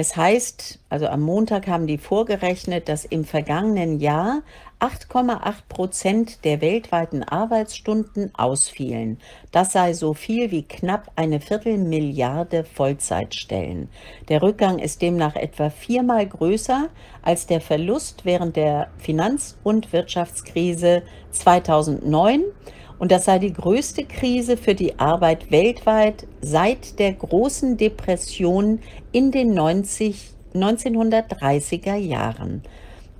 es heißt, also am Montag haben die vorgerechnet, dass im vergangenen Jahr 8,8 Prozent der weltweiten Arbeitsstunden ausfielen. Das sei so viel wie knapp eine Viertelmilliarde Vollzeitstellen. Der Rückgang ist demnach etwa viermal größer als der Verlust während der Finanz- und Wirtschaftskrise 2009 und das sei die größte Krise für die Arbeit weltweit seit der großen Depression in den 90, 1930er Jahren.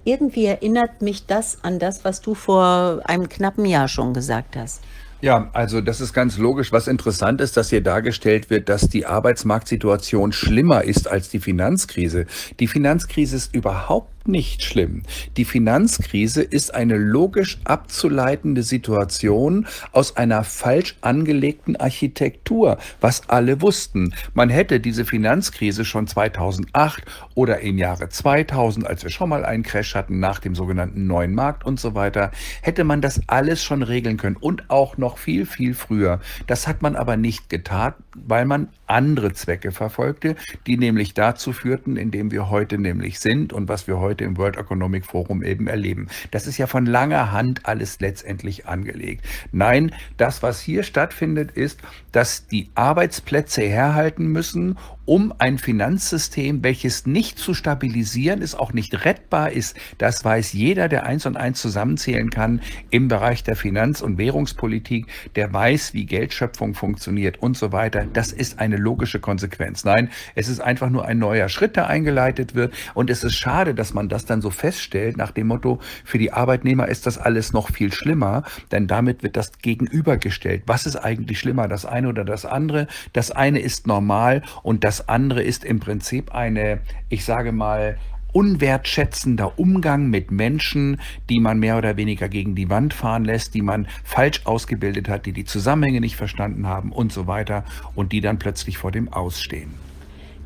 Irgendwie erinnert mich das an das, was du vor einem knappen Jahr schon gesagt hast. Ja, also das ist ganz logisch. Was interessant ist, dass hier dargestellt wird, dass die Arbeitsmarktsituation schlimmer ist als die Finanzkrise. Die Finanzkrise ist überhaupt nicht schlimm. Die Finanzkrise ist eine logisch abzuleitende Situation aus einer falsch angelegten Architektur, was alle wussten. Man hätte diese Finanzkrise schon 2008 oder im Jahre 2000, als wir schon mal einen Crash hatten, nach dem sogenannten neuen Markt und so weiter, hätte man das alles schon regeln können und auch noch viel, viel früher. Das hat man aber nicht getan, weil man andere Zwecke verfolgte, die nämlich dazu führten, in dem wir heute nämlich sind und was wir heute im World Economic Forum eben erleben. Das ist ja von langer Hand alles letztendlich angelegt. Nein, das, was hier stattfindet, ist, dass die Arbeitsplätze herhalten müssen um ein Finanzsystem, welches nicht zu stabilisieren ist, auch nicht rettbar ist. Das weiß jeder, der eins und eins zusammenzählen kann im Bereich der Finanz- und Währungspolitik, der weiß, wie Geldschöpfung funktioniert und so weiter. Das ist eine logische Konsequenz. Nein, es ist einfach nur ein neuer Schritt, der eingeleitet wird. Und es ist schade, dass man das dann so feststellt nach dem Motto, für die Arbeitnehmer ist das alles noch viel schlimmer, denn damit wird das gegenübergestellt. Was ist eigentlich schlimmer, das eine oder das andere? Das eine ist normal und das das andere ist im Prinzip eine, ich sage mal, unwertschätzender Umgang mit Menschen, die man mehr oder weniger gegen die Wand fahren lässt, die man falsch ausgebildet hat, die die Zusammenhänge nicht verstanden haben und so weiter und die dann plötzlich vor dem Ausstehen.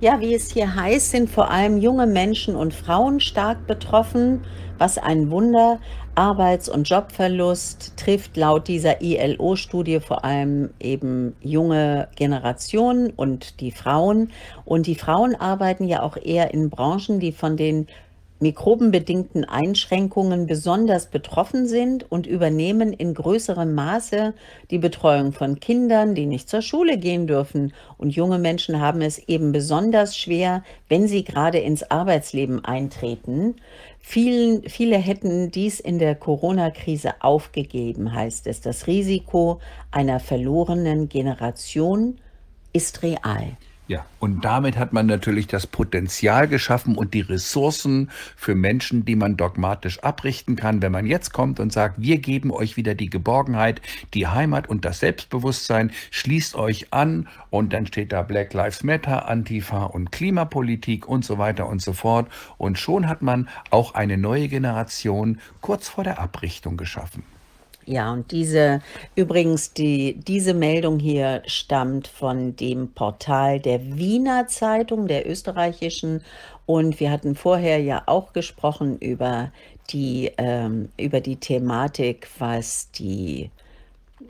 Ja, wie es hier heißt, sind vor allem junge Menschen und Frauen stark betroffen was ein Wunder. Arbeits- und Jobverlust trifft laut dieser ILO-Studie vor allem eben junge Generationen und die Frauen. Und die Frauen arbeiten ja auch eher in Branchen, die von den mikrobenbedingten Einschränkungen besonders betroffen sind und übernehmen in größerem Maße die Betreuung von Kindern, die nicht zur Schule gehen dürfen. Und junge Menschen haben es eben besonders schwer, wenn sie gerade ins Arbeitsleben eintreten. Vielen, viele hätten dies in der Corona-Krise aufgegeben, heißt es. Das Risiko einer verlorenen Generation ist real. Ja, und damit hat man natürlich das Potenzial geschaffen und die Ressourcen für Menschen, die man dogmatisch abrichten kann. Wenn man jetzt kommt und sagt, wir geben euch wieder die Geborgenheit, die Heimat und das Selbstbewusstsein, schließt euch an und dann steht da Black Lives Matter, Antifa und Klimapolitik und so weiter und so fort. Und schon hat man auch eine neue Generation kurz vor der Abrichtung geschaffen. Ja, und diese, übrigens, die, diese Meldung hier stammt von dem Portal der Wiener Zeitung, der österreichischen. Und wir hatten vorher ja auch gesprochen über die, ähm, über die Thematik, was die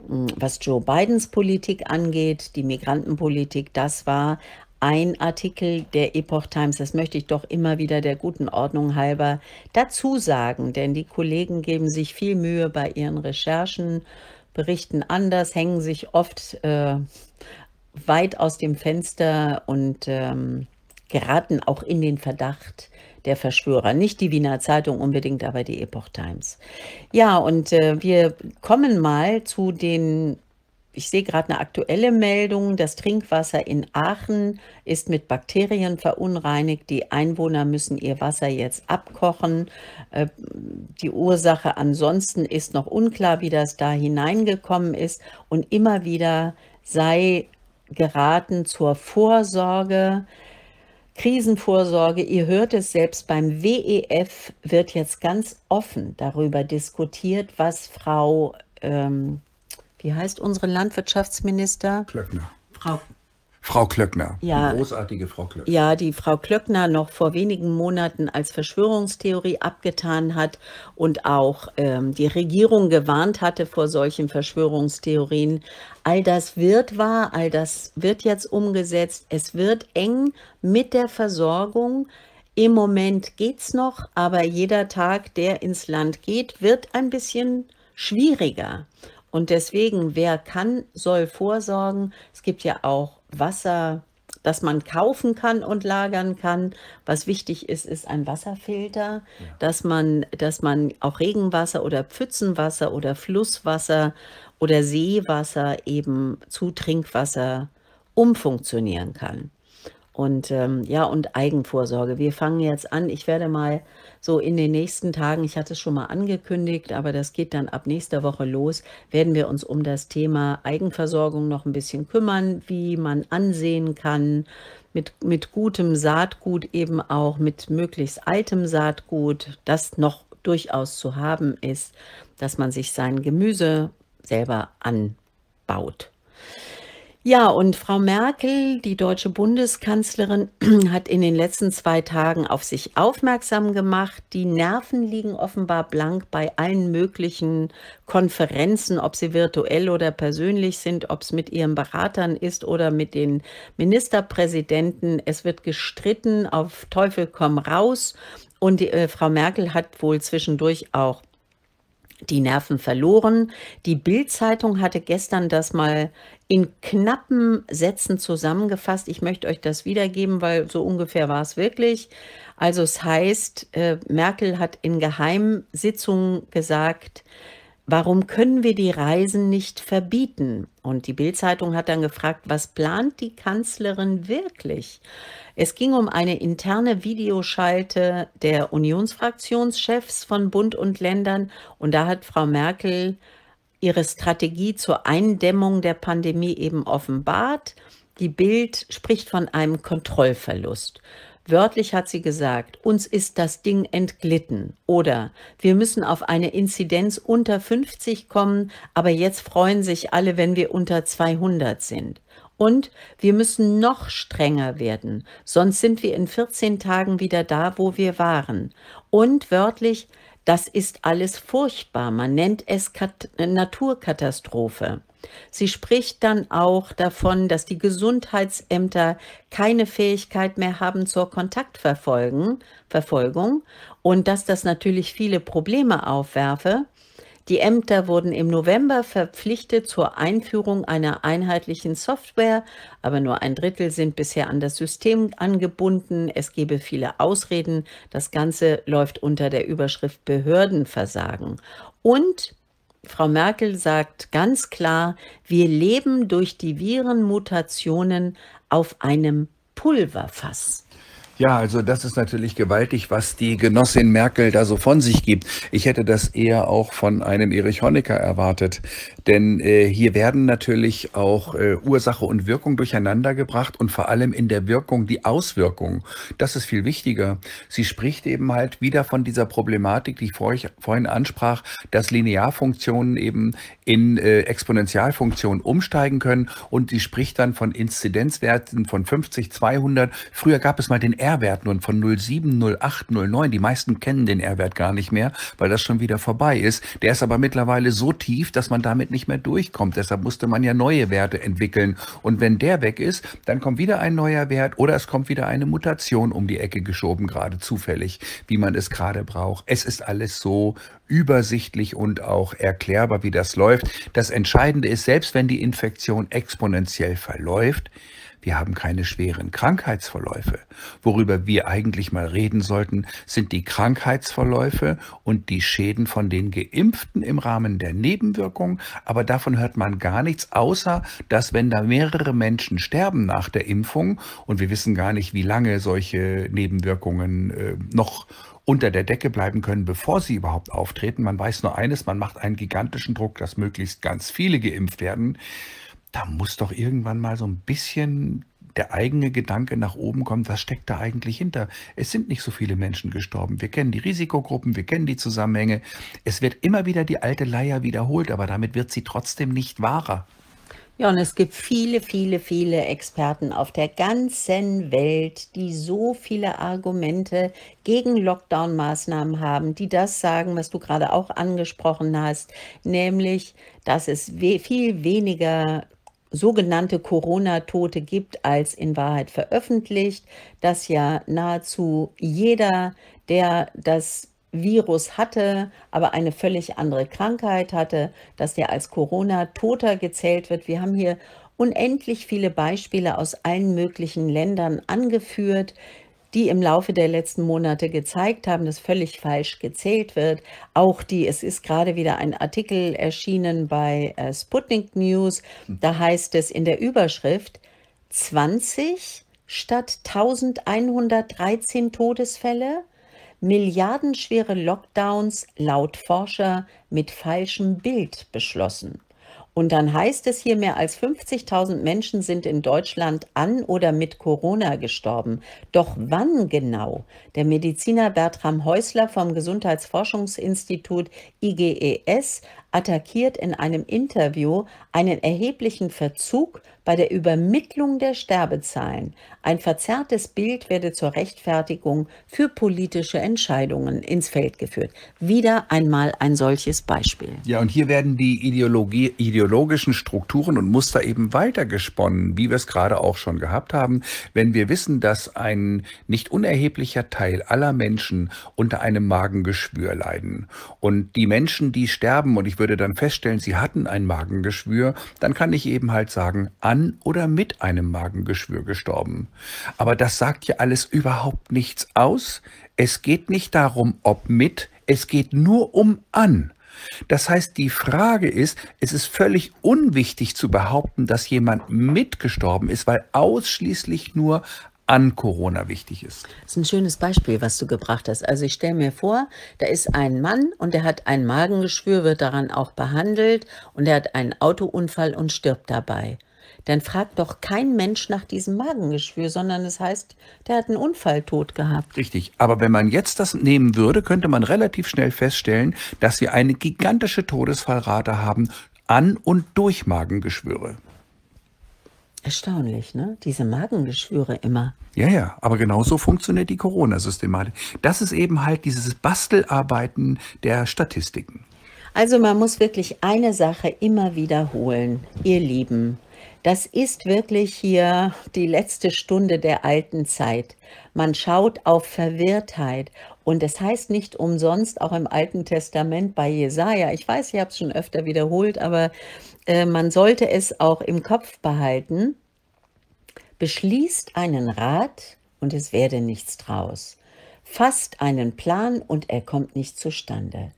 hm, was Joe Bidens Politik angeht, die Migrantenpolitik, das war ein Artikel der Epoch Times, das möchte ich doch immer wieder der guten Ordnung halber dazu sagen, denn die Kollegen geben sich viel Mühe bei ihren Recherchen, berichten anders, hängen sich oft äh, weit aus dem Fenster und ähm, geraten auch in den Verdacht der Verschwörer. Nicht die Wiener Zeitung unbedingt, aber die Epoch Times. Ja, und äh, wir kommen mal zu den ich sehe gerade eine aktuelle Meldung, das Trinkwasser in Aachen ist mit Bakterien verunreinigt. Die Einwohner müssen ihr Wasser jetzt abkochen. Äh, die Ursache ansonsten ist noch unklar, wie das da hineingekommen ist. Und immer wieder sei geraten zur Vorsorge. Krisenvorsorge, ihr hört es selbst beim WEF, wird jetzt ganz offen darüber diskutiert, was Frau ähm, wie heißt unsere Landwirtschaftsminister? Klöckner. Frau Frau Klöckner. Ja, die großartige Frau Klöckner. Ja, die Frau Klöckner noch vor wenigen Monaten als Verschwörungstheorie abgetan hat und auch ähm, die Regierung gewarnt hatte vor solchen Verschwörungstheorien. All das wird wahr, all das wird jetzt umgesetzt. Es wird eng mit der Versorgung. Im Moment geht es noch, aber jeder Tag, der ins Land geht, wird ein bisschen schwieriger. Und deswegen, wer kann, soll vorsorgen. Es gibt ja auch Wasser, das man kaufen kann und lagern kann. Was wichtig ist, ist ein Wasserfilter, ja. dass, man, dass man auch Regenwasser oder Pfützenwasser oder Flusswasser oder Seewasser eben zu Trinkwasser umfunktionieren kann. Und ähm, ja, und Eigenvorsorge. Wir fangen jetzt an. Ich werde mal so in den nächsten Tagen, ich hatte es schon mal angekündigt, aber das geht dann ab nächster Woche los, werden wir uns um das Thema Eigenversorgung noch ein bisschen kümmern, wie man ansehen kann, mit, mit gutem Saatgut eben auch, mit möglichst altem Saatgut, das noch durchaus zu haben ist, dass man sich sein Gemüse selber anbaut. Ja, und Frau Merkel, die deutsche Bundeskanzlerin, hat in den letzten zwei Tagen auf sich aufmerksam gemacht. Die Nerven liegen offenbar blank bei allen möglichen Konferenzen, ob sie virtuell oder persönlich sind, ob es mit ihren Beratern ist oder mit den Ministerpräsidenten. Es wird gestritten, auf Teufel komm raus. Und die, äh, Frau Merkel hat wohl zwischendurch auch die Nerven verloren. Die Bild-Zeitung hatte gestern das mal in knappen Sätzen zusammengefasst. Ich möchte euch das wiedergeben, weil so ungefähr war es wirklich. Also es heißt, äh, Merkel hat in Geheimsitzungen gesagt, warum können wir die Reisen nicht verbieten? Und die Bild-Zeitung hat dann gefragt, was plant die Kanzlerin wirklich? Es ging um eine interne Videoschalte der Unionsfraktionschefs von Bund und Ländern. Und da hat Frau Merkel ihre Strategie zur Eindämmung der Pandemie eben offenbart. Die Bild spricht von einem Kontrollverlust. Wörtlich hat sie gesagt, uns ist das Ding entglitten oder wir müssen auf eine Inzidenz unter 50 kommen, aber jetzt freuen sich alle, wenn wir unter 200 sind. Und wir müssen noch strenger werden, sonst sind wir in 14 Tagen wieder da, wo wir waren. Und wörtlich, das ist alles furchtbar, man nennt es Kat Naturkatastrophe. Sie spricht dann auch davon, dass die Gesundheitsämter keine Fähigkeit mehr haben zur Kontaktverfolgung und dass das natürlich viele Probleme aufwerfe. Die Ämter wurden im November verpflichtet zur Einführung einer einheitlichen Software, aber nur ein Drittel sind bisher an das System angebunden. Es gebe viele Ausreden. Das Ganze läuft unter der Überschrift Behördenversagen. Und Frau Merkel sagt ganz klar, wir leben durch die Virenmutationen auf einem Pulverfass. Ja, also das ist natürlich gewaltig, was die Genossin Merkel da so von sich gibt. Ich hätte das eher auch von einem Erich Honecker erwartet. Denn äh, hier werden natürlich auch äh, Ursache und Wirkung durcheinander gebracht und vor allem in der Wirkung die Auswirkung. Das ist viel wichtiger. Sie spricht eben halt wieder von dieser Problematik, die ich vor, vorhin ansprach, dass Linearfunktionen eben in äh, Exponentialfunktionen umsteigen können. Und sie spricht dann von Inzidenzwerten von 50, 200. Früher gab es mal den R-Wert nun von 07, 08, 09, die meisten kennen den R-Wert gar nicht mehr, weil das schon wieder vorbei ist. Der ist aber mittlerweile so tief, dass man damit nicht mehr durchkommt. Deshalb musste man ja neue Werte entwickeln. Und wenn der weg ist, dann kommt wieder ein neuer Wert oder es kommt wieder eine Mutation um die Ecke geschoben, gerade zufällig, wie man es gerade braucht. Es ist alles so übersichtlich und auch erklärbar, wie das läuft. Das Entscheidende ist, selbst wenn die Infektion exponentiell verläuft, wir haben keine schweren Krankheitsverläufe. Worüber wir eigentlich mal reden sollten, sind die Krankheitsverläufe und die Schäden von den Geimpften im Rahmen der Nebenwirkungen. Aber davon hört man gar nichts, außer dass wenn da mehrere Menschen sterben nach der Impfung und wir wissen gar nicht, wie lange solche Nebenwirkungen äh, noch unter der Decke bleiben können, bevor sie überhaupt auftreten. Man weiß nur eines, man macht einen gigantischen Druck, dass möglichst ganz viele geimpft werden da muss doch irgendwann mal so ein bisschen der eigene Gedanke nach oben kommen, was steckt da eigentlich hinter? Es sind nicht so viele Menschen gestorben. Wir kennen die Risikogruppen, wir kennen die Zusammenhänge. Es wird immer wieder die alte Leier wiederholt, aber damit wird sie trotzdem nicht wahrer. Ja, und es gibt viele, viele, viele Experten auf der ganzen Welt, die so viele Argumente gegen Lockdown-Maßnahmen haben, die das sagen, was du gerade auch angesprochen hast, nämlich, dass es viel weniger sogenannte Corona-Tote gibt als in Wahrheit veröffentlicht, dass ja nahezu jeder, der das Virus hatte, aber eine völlig andere Krankheit hatte, dass der als Corona-Toter gezählt wird. Wir haben hier unendlich viele Beispiele aus allen möglichen Ländern angeführt, die im Laufe der letzten Monate gezeigt haben, dass völlig falsch gezählt wird. Auch die, es ist gerade wieder ein Artikel erschienen bei äh, Sputnik News, hm. da heißt es in der Überschrift 20 statt 1113 Todesfälle, milliardenschwere Lockdowns laut Forscher mit falschem Bild beschlossen. Und dann heißt es hier, mehr als 50.000 Menschen sind in Deutschland an oder mit Corona gestorben. Doch wann genau? Der Mediziner Bertram Häusler vom Gesundheitsforschungsinstitut IGES attackiert in einem Interview einen erheblichen Verzug bei der Übermittlung der Sterbezahlen. Ein verzerrtes Bild werde zur Rechtfertigung für politische Entscheidungen ins Feld geführt. Wieder einmal ein solches Beispiel. Ja, und hier werden die Ideologie, ideologischen Strukturen und Muster eben weitergesponnen, wie wir es gerade auch schon gehabt haben. Wenn wir wissen, dass ein nicht unerheblicher Teil aller Menschen unter einem Magengeschwür leiden und die Menschen, die sterben, und ich würde würde dann feststellen, Sie hatten ein Magengeschwür, dann kann ich eben halt sagen, an oder mit einem Magengeschwür gestorben. Aber das sagt ja alles überhaupt nichts aus. Es geht nicht darum, ob mit, es geht nur um an. Das heißt, die Frage ist, es ist völlig unwichtig zu behaupten, dass jemand mitgestorben ist, weil ausschließlich nur an Corona wichtig ist. Das ist ein schönes Beispiel, was du gebracht hast. Also ich stelle mir vor, da ist ein Mann und der hat ein Magengeschwür, wird daran auch behandelt und er hat einen Autounfall und stirbt dabei. Dann fragt doch kein Mensch nach diesem Magengeschwür, sondern es heißt, der hat einen Unfalltod gehabt. Richtig, aber wenn man jetzt das nehmen würde, könnte man relativ schnell feststellen, dass wir eine gigantische Todesfallrate haben an und durch Magengeschwüre. Erstaunlich, ne? Diese Magengeschwüre immer. Ja, ja, aber genauso funktioniert die Corona-Systematik. Das ist eben halt dieses Bastelarbeiten der Statistiken. Also man muss wirklich eine Sache immer wiederholen, ihr Lieben. Das ist wirklich hier die letzte Stunde der alten Zeit. Man schaut auf Verwirrtheit. Und das heißt nicht umsonst auch im Alten Testament bei Jesaja, ich weiß, ich habe es schon öfter wiederholt, aber äh, man sollte es auch im Kopf behalten, beschließt einen Rat und es werde nichts draus. Fasst einen Plan und er kommt nicht zustande.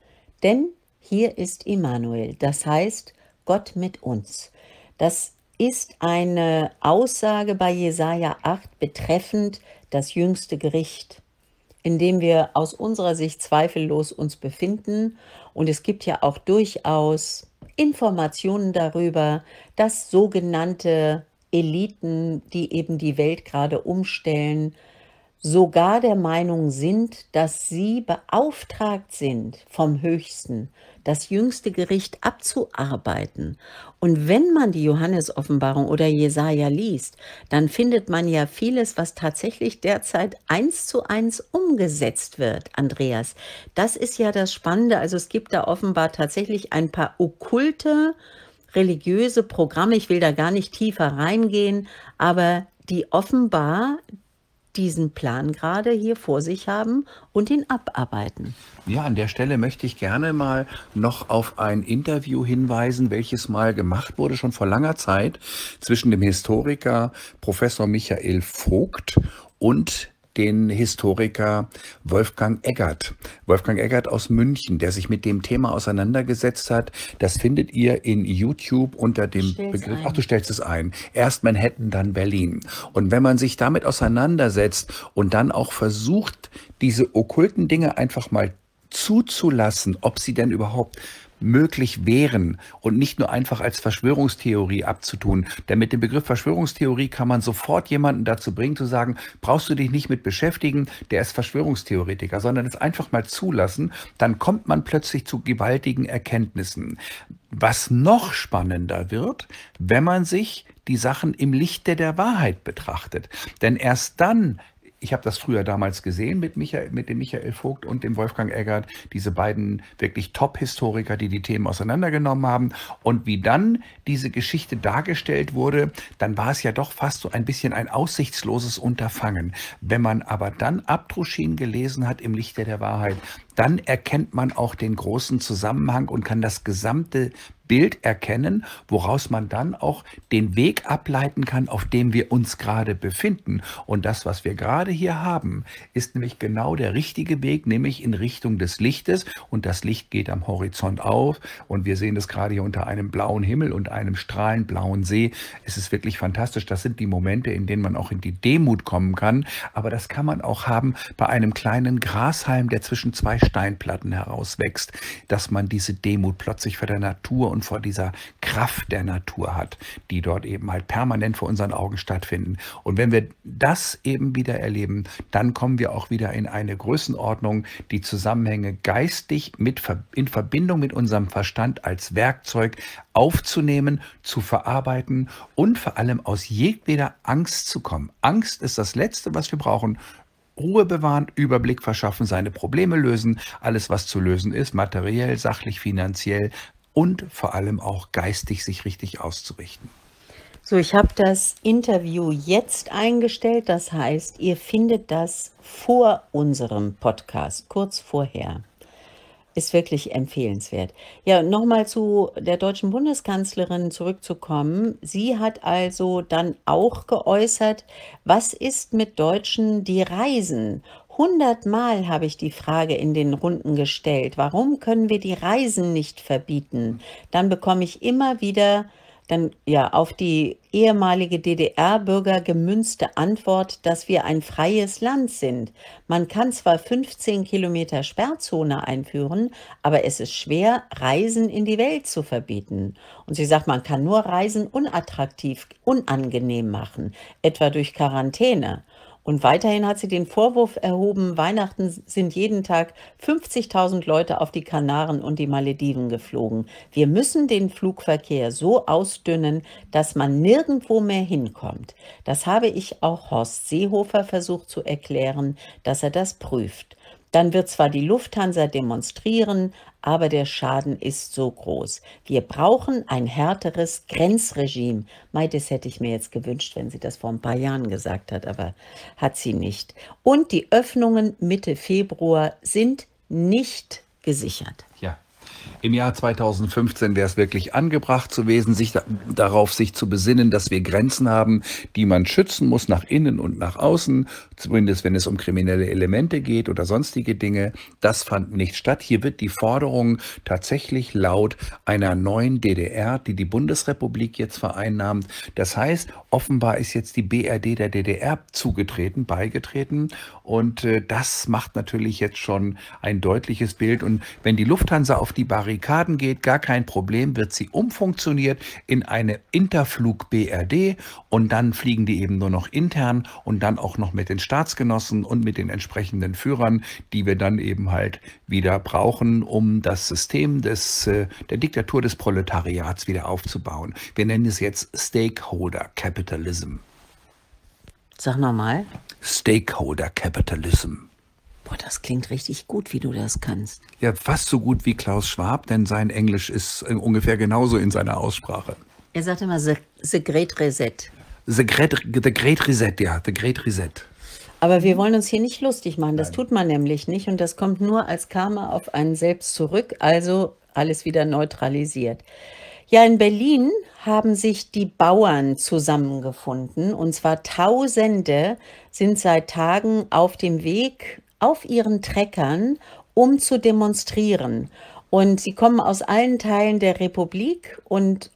Denn hier ist Immanuel, das heißt Gott mit uns. Das ist eine Aussage bei Jesaja 8 betreffend das jüngste Gericht, in dem wir aus unserer Sicht zweifellos uns befinden. Und es gibt ja auch durchaus Informationen darüber, dass sogenannte Eliten, die eben die Welt gerade umstellen, sogar der Meinung sind, dass sie beauftragt sind vom Höchsten das jüngste Gericht abzuarbeiten. Und wenn man die Johannes-Offenbarung oder Jesaja liest, dann findet man ja vieles, was tatsächlich derzeit eins zu eins umgesetzt wird, Andreas. Das ist ja das Spannende. Also es gibt da offenbar tatsächlich ein paar okkulte, religiöse Programme. Ich will da gar nicht tiefer reingehen, aber die offenbar diesen Plan gerade hier vor sich haben und ihn abarbeiten. Ja, an der Stelle möchte ich gerne mal noch auf ein Interview hinweisen, welches mal gemacht wurde, schon vor langer Zeit, zwischen dem Historiker Professor Michael Vogt und den Historiker Wolfgang Eggert. Wolfgang Eggert aus München, der sich mit dem Thema auseinandergesetzt hat. Das findet ihr in YouTube unter dem Begriff. Ein. Ach, du stellst es ein. Erst Manhattan, dann Berlin. Und wenn man sich damit auseinandersetzt und dann auch versucht, diese okkulten Dinge einfach mal zuzulassen, ob sie denn überhaupt möglich wären und nicht nur einfach als Verschwörungstheorie abzutun. Denn mit dem Begriff Verschwörungstheorie kann man sofort jemanden dazu bringen zu sagen, brauchst du dich nicht mit beschäftigen, der ist Verschwörungstheoretiker, sondern es einfach mal zulassen, dann kommt man plötzlich zu gewaltigen Erkenntnissen. Was noch spannender wird, wenn man sich die Sachen im Lichte der Wahrheit betrachtet. Denn erst dann ich habe das früher damals gesehen mit, Michael, mit dem Michael Vogt und dem Wolfgang Eggert, diese beiden wirklich Top-Historiker, die die Themen auseinandergenommen haben. Und wie dann diese Geschichte dargestellt wurde, dann war es ja doch fast so ein bisschen ein aussichtsloses Unterfangen. Wenn man aber dann Abtruschin gelesen hat im Lichte der Wahrheit, dann erkennt man auch den großen Zusammenhang und kann das gesamte Bild erkennen, woraus man dann auch den Weg ableiten kann, auf dem wir uns gerade befinden. Und das, was wir gerade hier haben, ist nämlich genau der richtige Weg, nämlich in Richtung des Lichtes. Und das Licht geht am Horizont auf. Und wir sehen das gerade hier unter einem blauen Himmel und einem strahlend blauen See. Es ist wirklich fantastisch. Das sind die Momente, in denen man auch in die Demut kommen kann. Aber das kann man auch haben bei einem kleinen Grashalm, der zwischen zwei Steinplatten herauswächst, dass man diese Demut plötzlich vor der Natur und vor dieser Kraft der Natur hat, die dort eben halt permanent vor unseren Augen stattfinden. Und wenn wir das eben wieder erleben, dann kommen wir auch wieder in eine Größenordnung, die Zusammenhänge geistig mit, in Verbindung mit unserem Verstand als Werkzeug aufzunehmen, zu verarbeiten und vor allem aus jedweder Angst zu kommen. Angst ist das Letzte, was wir brauchen, Ruhe bewahren, Überblick verschaffen, seine Probleme lösen, alles was zu lösen ist, materiell, sachlich, finanziell und vor allem auch geistig sich richtig auszurichten. So, ich habe das Interview jetzt eingestellt. Das heißt, ihr findet das vor unserem Podcast, kurz vorher ist wirklich empfehlenswert. Ja, nochmal zu der deutschen Bundeskanzlerin zurückzukommen. Sie hat also dann auch geäußert, was ist mit Deutschen, die reisen? Hundertmal habe ich die Frage in den Runden gestellt, warum können wir die Reisen nicht verbieten? Dann bekomme ich immer wieder dann ja auf die ehemalige DDR-Bürger gemünzte Antwort, dass wir ein freies Land sind. Man kann zwar 15 Kilometer Sperrzone einführen, aber es ist schwer, Reisen in die Welt zu verbieten. Und sie sagt, man kann nur Reisen unattraktiv, unangenehm machen, etwa durch Quarantäne. Und weiterhin hat sie den Vorwurf erhoben, Weihnachten sind jeden Tag 50.000 Leute auf die Kanaren und die Malediven geflogen. Wir müssen den Flugverkehr so ausdünnen, dass man nirgendwo mehr hinkommt. Das habe ich auch Horst Seehofer versucht zu erklären, dass er das prüft. Dann wird zwar die Lufthansa demonstrieren, aber der Schaden ist so groß. Wir brauchen ein härteres Grenzregime. Mei, das hätte ich mir jetzt gewünscht, wenn sie das vor ein paar Jahren gesagt hat, aber hat sie nicht. Und die Öffnungen Mitte Februar sind nicht gesichert. Ja, im Jahr 2015 wäre es wirklich angebracht zu gewesen, sich da, darauf sich zu besinnen, dass wir Grenzen haben, die man schützen muss nach innen und nach außen, zumindest wenn es um kriminelle Elemente geht oder sonstige Dinge. Das fand nicht statt. Hier wird die Forderung tatsächlich laut einer neuen DDR, die die Bundesrepublik jetzt vereinnahmt. Das heißt, offenbar ist jetzt die BRD der DDR zugetreten, beigetreten und äh, das macht natürlich jetzt schon ein deutliches Bild. Und wenn die Lufthansa auf die Barrikaden geht, gar kein Problem, wird sie umfunktioniert in eine Interflug BRD und dann fliegen die eben nur noch intern und dann auch noch mit den Staatsgenossen und mit den entsprechenden Führern, die wir dann eben halt wieder brauchen, um das System des, äh, der Diktatur des Proletariats wieder aufzubauen. Wir nennen es jetzt Stakeholder Capitalism. Sag nochmal. Stakeholder Capitalism. Boah, das klingt richtig gut, wie du das kannst. Ja, fast so gut wie Klaus Schwab, denn sein Englisch ist äh, ungefähr genauso in seiner Aussprache. Er sagt immer The, the Great Reset. The great, the great Reset, ja, The Great Reset. Aber wir wollen uns hier nicht lustig machen, das Nein. tut man nämlich nicht und das kommt nur als Karma auf einen selbst zurück, also alles wieder neutralisiert. Ja, in Berlin haben sich die Bauern zusammengefunden. Und zwar Tausende sind seit Tagen auf dem Weg auf ihren Treckern, um zu demonstrieren. Und sie kommen aus allen Teilen der Republik und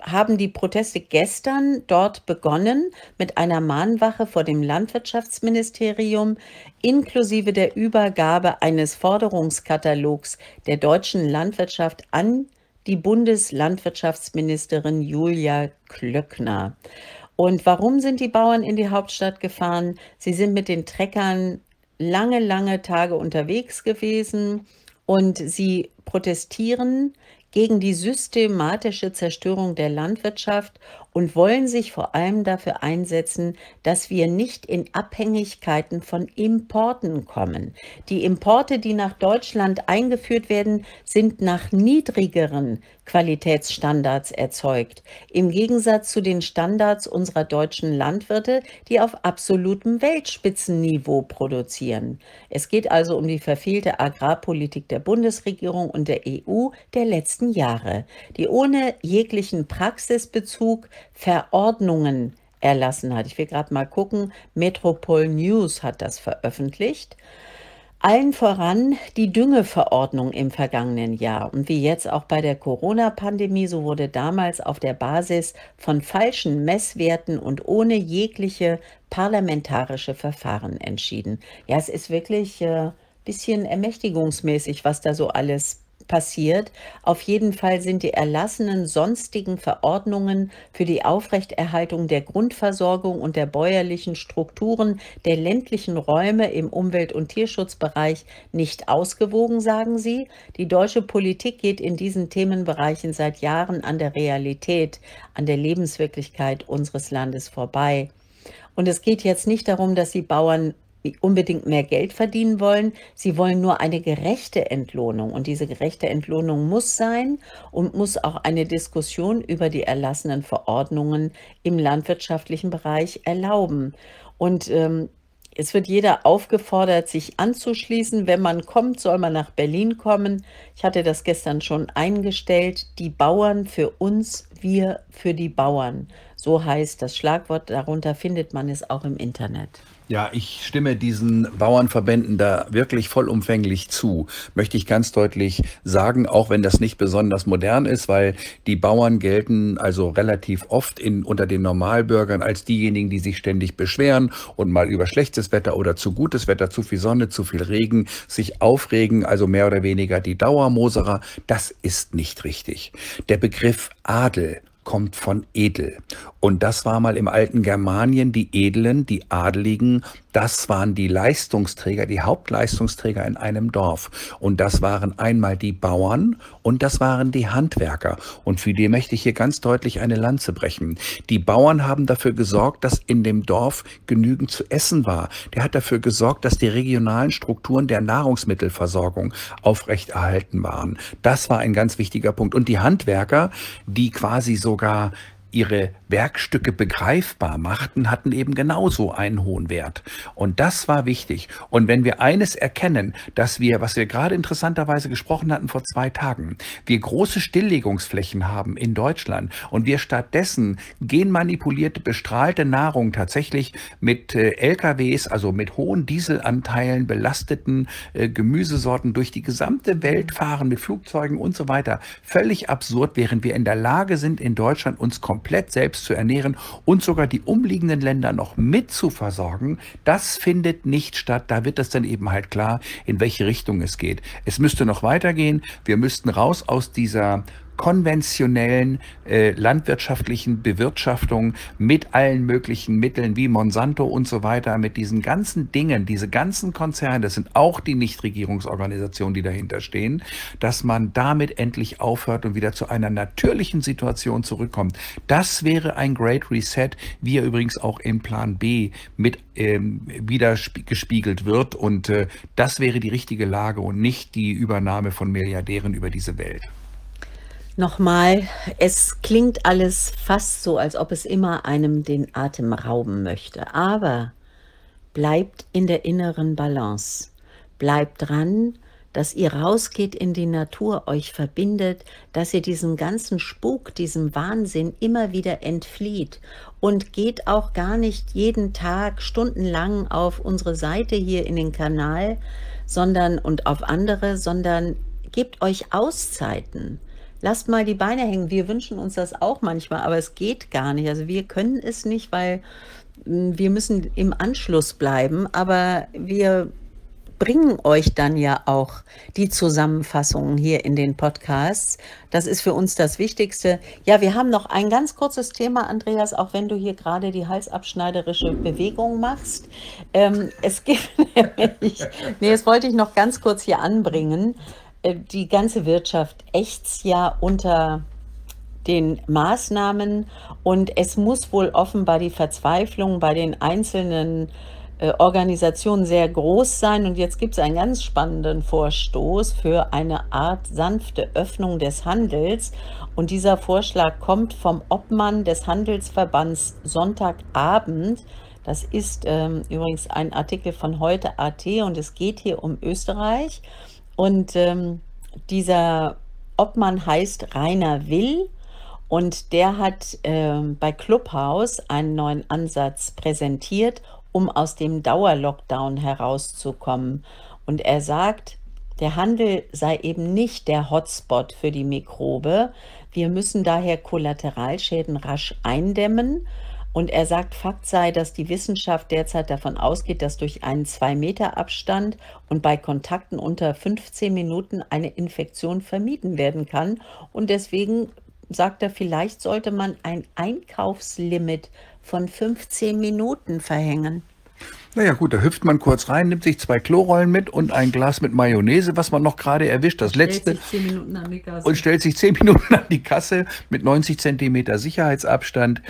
haben die Proteste gestern dort begonnen mit einer Mahnwache vor dem Landwirtschaftsministerium inklusive der Übergabe eines Forderungskatalogs der deutschen Landwirtschaft an die die Bundeslandwirtschaftsministerin Julia Klöckner. Und warum sind die Bauern in die Hauptstadt gefahren? Sie sind mit den Treckern lange, lange Tage unterwegs gewesen und sie protestieren gegen die systematische Zerstörung der Landwirtschaft und wollen sich vor allem dafür einsetzen, dass wir nicht in Abhängigkeiten von Importen kommen. Die Importe, die nach Deutschland eingeführt werden, sind nach niedrigeren Qualitätsstandards erzeugt, im Gegensatz zu den Standards unserer deutschen Landwirte, die auf absolutem Weltspitzenniveau produzieren. Es geht also um die verfehlte Agrarpolitik der Bundesregierung und der EU der letzten Jahre, die ohne jeglichen Praxisbezug Verordnungen erlassen hat. Ich will gerade mal gucken, Metropol News hat das veröffentlicht. Allen voran die Düngeverordnung im vergangenen Jahr und wie jetzt auch bei der Corona-Pandemie, so wurde damals auf der Basis von falschen Messwerten und ohne jegliche parlamentarische Verfahren entschieden. Ja, es ist wirklich ein äh, bisschen ermächtigungsmäßig, was da so alles passiert. Auf jeden Fall sind die erlassenen sonstigen Verordnungen für die Aufrechterhaltung der Grundversorgung und der bäuerlichen Strukturen der ländlichen Räume im Umwelt- und Tierschutzbereich nicht ausgewogen, sagen sie. Die deutsche Politik geht in diesen Themenbereichen seit Jahren an der Realität, an der Lebenswirklichkeit unseres Landes vorbei. Und es geht jetzt nicht darum, dass die Bauern unbedingt mehr Geld verdienen wollen. Sie wollen nur eine gerechte Entlohnung. Und diese gerechte Entlohnung muss sein und muss auch eine Diskussion über die erlassenen Verordnungen im landwirtschaftlichen Bereich erlauben. Und ähm, es wird jeder aufgefordert, sich anzuschließen. Wenn man kommt, soll man nach Berlin kommen. Ich hatte das gestern schon eingestellt. Die Bauern für uns, wir für die Bauern. So heißt das Schlagwort. Darunter findet man es auch im Internet. Ja, ich stimme diesen Bauernverbänden da wirklich vollumfänglich zu, möchte ich ganz deutlich sagen, auch wenn das nicht besonders modern ist, weil die Bauern gelten also relativ oft in, unter den Normalbürgern als diejenigen, die sich ständig beschweren und mal über schlechtes Wetter oder zu gutes Wetter, zu viel Sonne, zu viel Regen sich aufregen, also mehr oder weniger die Dauermoserer. Das ist nicht richtig. Der Begriff Adel kommt von edel. Und das war mal im alten Germanien die Edlen, die Adeligen, das waren die Leistungsträger, die Hauptleistungsträger in einem Dorf. Und das waren einmal die Bauern und das waren die Handwerker. Und für die möchte ich hier ganz deutlich eine Lanze brechen. Die Bauern haben dafür gesorgt, dass in dem Dorf genügend zu essen war. Der hat dafür gesorgt, dass die regionalen Strukturen der Nahrungsmittelversorgung aufrechterhalten waren. Das war ein ganz wichtiger Punkt. Und die Handwerker, die quasi sogar ihre Werkstücke begreifbar machten, hatten eben genauso einen hohen Wert. Und das war wichtig. Und wenn wir eines erkennen, dass wir, was wir gerade interessanterweise gesprochen hatten vor zwei Tagen, wir große Stilllegungsflächen haben in Deutschland und wir stattdessen genmanipulierte, bestrahlte Nahrung tatsächlich mit äh, LKWs, also mit hohen Dieselanteilen belasteten äh, Gemüsesorten durch die gesamte Welt fahren, mit Flugzeugen und so weiter, völlig absurd, während wir in der Lage sind, in Deutschland uns komplett komplett selbst zu ernähren und sogar die umliegenden Länder noch mit zu versorgen, das findet nicht statt. Da wird es dann eben halt klar, in welche Richtung es geht. Es müsste noch weitergehen. Wir müssten raus aus dieser konventionellen äh, landwirtschaftlichen Bewirtschaftung mit allen möglichen Mitteln wie Monsanto und so weiter, mit diesen ganzen Dingen, diese ganzen Konzerne, das sind auch die Nichtregierungsorganisationen, die dahinter stehen, dass man damit endlich aufhört und wieder zu einer natürlichen Situation zurückkommt. Das wäre ein Great Reset, wie er übrigens auch im Plan B mit ähm, wieder gespiegelt wird. Und äh, das wäre die richtige Lage und nicht die Übernahme von Milliardären über diese Welt. Nochmal, es klingt alles fast so, als ob es immer einem den Atem rauben möchte, aber bleibt in der inneren Balance. Bleibt dran, dass ihr rausgeht in die Natur, euch verbindet, dass ihr diesen ganzen Spuk, diesem Wahnsinn immer wieder entflieht und geht auch gar nicht jeden Tag stundenlang auf unsere Seite hier in den Kanal, sondern und auf andere, sondern gebt euch Auszeiten lasst mal die Beine hängen. Wir wünschen uns das auch manchmal, aber es geht gar nicht. Also wir können es nicht, weil mm, wir müssen im Anschluss bleiben, aber wir bringen euch dann ja auch die Zusammenfassungen hier in den Podcasts. Das ist für uns das Wichtigste. Ja, wir haben noch ein ganz kurzes Thema, Andreas, auch wenn du hier gerade die halsabschneiderische Bewegung machst. Ähm, es gibt nämlich, nee, das wollte ich noch ganz kurz hier anbringen. Äh, die ganze Wirtschaft ächzt ja unter den Maßnahmen und es muss wohl offenbar die Verzweiflung bei den einzelnen äh, Organisationen sehr groß sein. Und jetzt gibt es einen ganz spannenden Vorstoß für eine Art sanfte Öffnung des Handels. Und dieser Vorschlag kommt vom Obmann des Handelsverbands Sonntagabend. Das ist ähm, übrigens ein Artikel von heute.at und es geht hier um Österreich. Und ähm, dieser Obmann heißt Rainer Will und der hat äh, bei Clubhouse einen neuen Ansatz präsentiert, um aus dem Dauerlockdown herauszukommen. Und er sagt, der Handel sei eben nicht der Hotspot für die Mikrobe. Wir müssen daher Kollateralschäden rasch eindämmen und er sagt, Fakt sei, dass die Wissenschaft derzeit davon ausgeht, dass durch einen 2-Meter-Abstand und bei Kontakten unter 15 Minuten eine Infektion vermieden werden kann. Und deswegen sagt er, vielleicht sollte man ein Einkaufslimit von 15 Minuten verhängen. Naja gut, da hüpft man kurz rein, nimmt sich zwei Klorollen mit und ein Glas mit Mayonnaise, was man noch gerade erwischt, das letzte. Und stellt sich zehn Minuten an die Kasse mit 90 Zentimeter Sicherheitsabstand.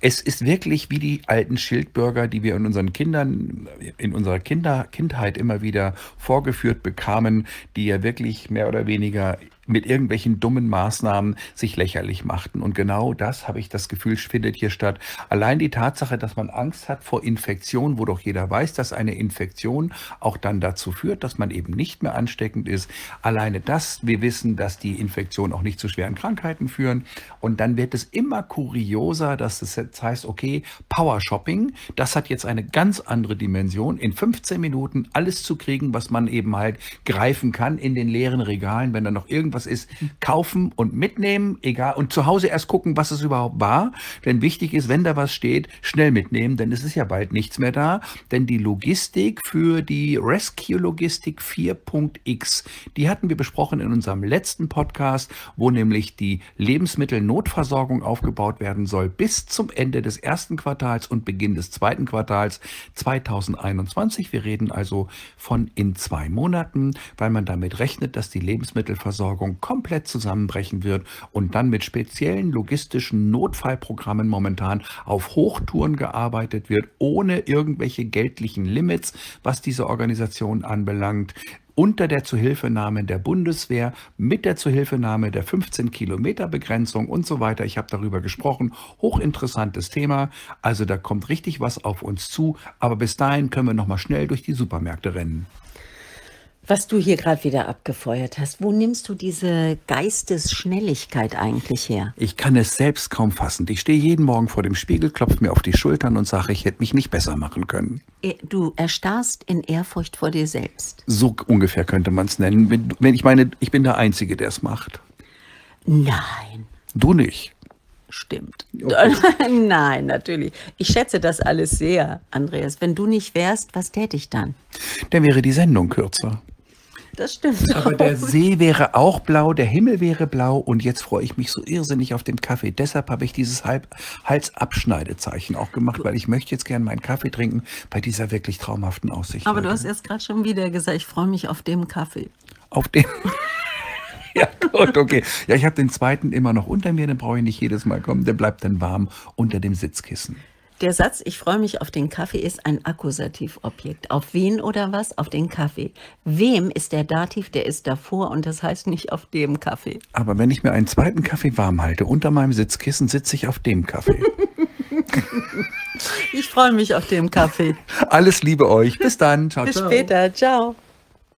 Es ist wirklich wie die alten Schildbürger, die wir in unseren Kindern, in unserer Kinder, Kindheit immer wieder vorgeführt bekamen, die ja wirklich mehr oder weniger mit irgendwelchen dummen Maßnahmen sich lächerlich machten. Und genau das, habe ich das Gefühl, findet hier statt. Allein die Tatsache, dass man Angst hat vor Infektion, wo doch jeder weiß, dass eine Infektion auch dann dazu führt, dass man eben nicht mehr ansteckend ist. Alleine das, wir wissen, dass die Infektionen auch nicht zu schweren Krankheiten führen. Und dann wird es immer kurioser, dass es jetzt heißt, okay, Power Shopping, das hat jetzt eine ganz andere Dimension. In 15 Minuten alles zu kriegen, was man eben halt greifen kann in den leeren Regalen, wenn da noch irgendwas was ist, kaufen und mitnehmen, egal. Und zu Hause erst gucken, was es überhaupt war. Denn wichtig ist, wenn da was steht, schnell mitnehmen, denn es ist ja bald nichts mehr da. Denn die Logistik für die Rescue Logistik 4.x, die hatten wir besprochen in unserem letzten Podcast, wo nämlich die Lebensmittelnotversorgung aufgebaut werden soll bis zum Ende des ersten Quartals und Beginn des zweiten Quartals 2021. Wir reden also von in zwei Monaten, weil man damit rechnet, dass die Lebensmittelversorgung Versorgung komplett zusammenbrechen wird und dann mit speziellen logistischen Notfallprogrammen momentan auf Hochtouren gearbeitet wird, ohne irgendwelche geldlichen Limits, was diese Organisation anbelangt unter der Zuhilfenahme der Bundeswehr, mit der Zuhilfenahme der 15-Kilometer-Begrenzung und so weiter. Ich habe darüber gesprochen. Hochinteressantes Thema. Also da kommt richtig was auf uns zu. Aber bis dahin können wir nochmal schnell durch die Supermärkte rennen was du hier gerade wieder abgefeuert hast. Wo nimmst du diese Geistesschnelligkeit eigentlich her? Ich kann es selbst kaum fassen. Ich stehe jeden Morgen vor dem Spiegel, klopfe mir auf die Schultern und sage, ich hätte mich nicht besser machen können. Äh, du erstarrst in Ehrfurcht vor dir selbst. So ungefähr könnte man es nennen. Wenn ich meine, ich bin der Einzige, der es macht. Nein. Du nicht. Stimmt. Okay. Nein, natürlich. Ich schätze das alles sehr, Andreas. Wenn du nicht wärst, was täte ich dann? Dann wäre die Sendung kürzer. Das stimmt. Aber der See wäre auch blau, der Himmel wäre blau und jetzt freue ich mich so irrsinnig auf den Kaffee. Deshalb habe ich dieses Halb Halsabschneidezeichen auch gemacht, weil ich möchte jetzt gerne meinen Kaffee trinken bei dieser wirklich traumhaften Aussicht. Aber heute. du hast erst gerade schon wieder gesagt, ich freue mich auf den Kaffee. Auf dem. ja, gut, okay. Ja, ich habe den zweiten immer noch unter mir, den brauche ich nicht jedes Mal kommen. Der bleibt dann warm unter dem Sitzkissen. Der Satz, ich freue mich auf den Kaffee, ist ein Akkusativobjekt. Auf wen oder was? Auf den Kaffee. Wem ist der Dativ, der ist davor und das heißt nicht auf dem Kaffee. Aber wenn ich mir einen zweiten Kaffee warm halte, unter meinem Sitzkissen sitze ich auf dem Kaffee. ich freue mich auf dem Kaffee. Alles Liebe euch. Bis dann. Ciao, Bis ciao. später. Ciao.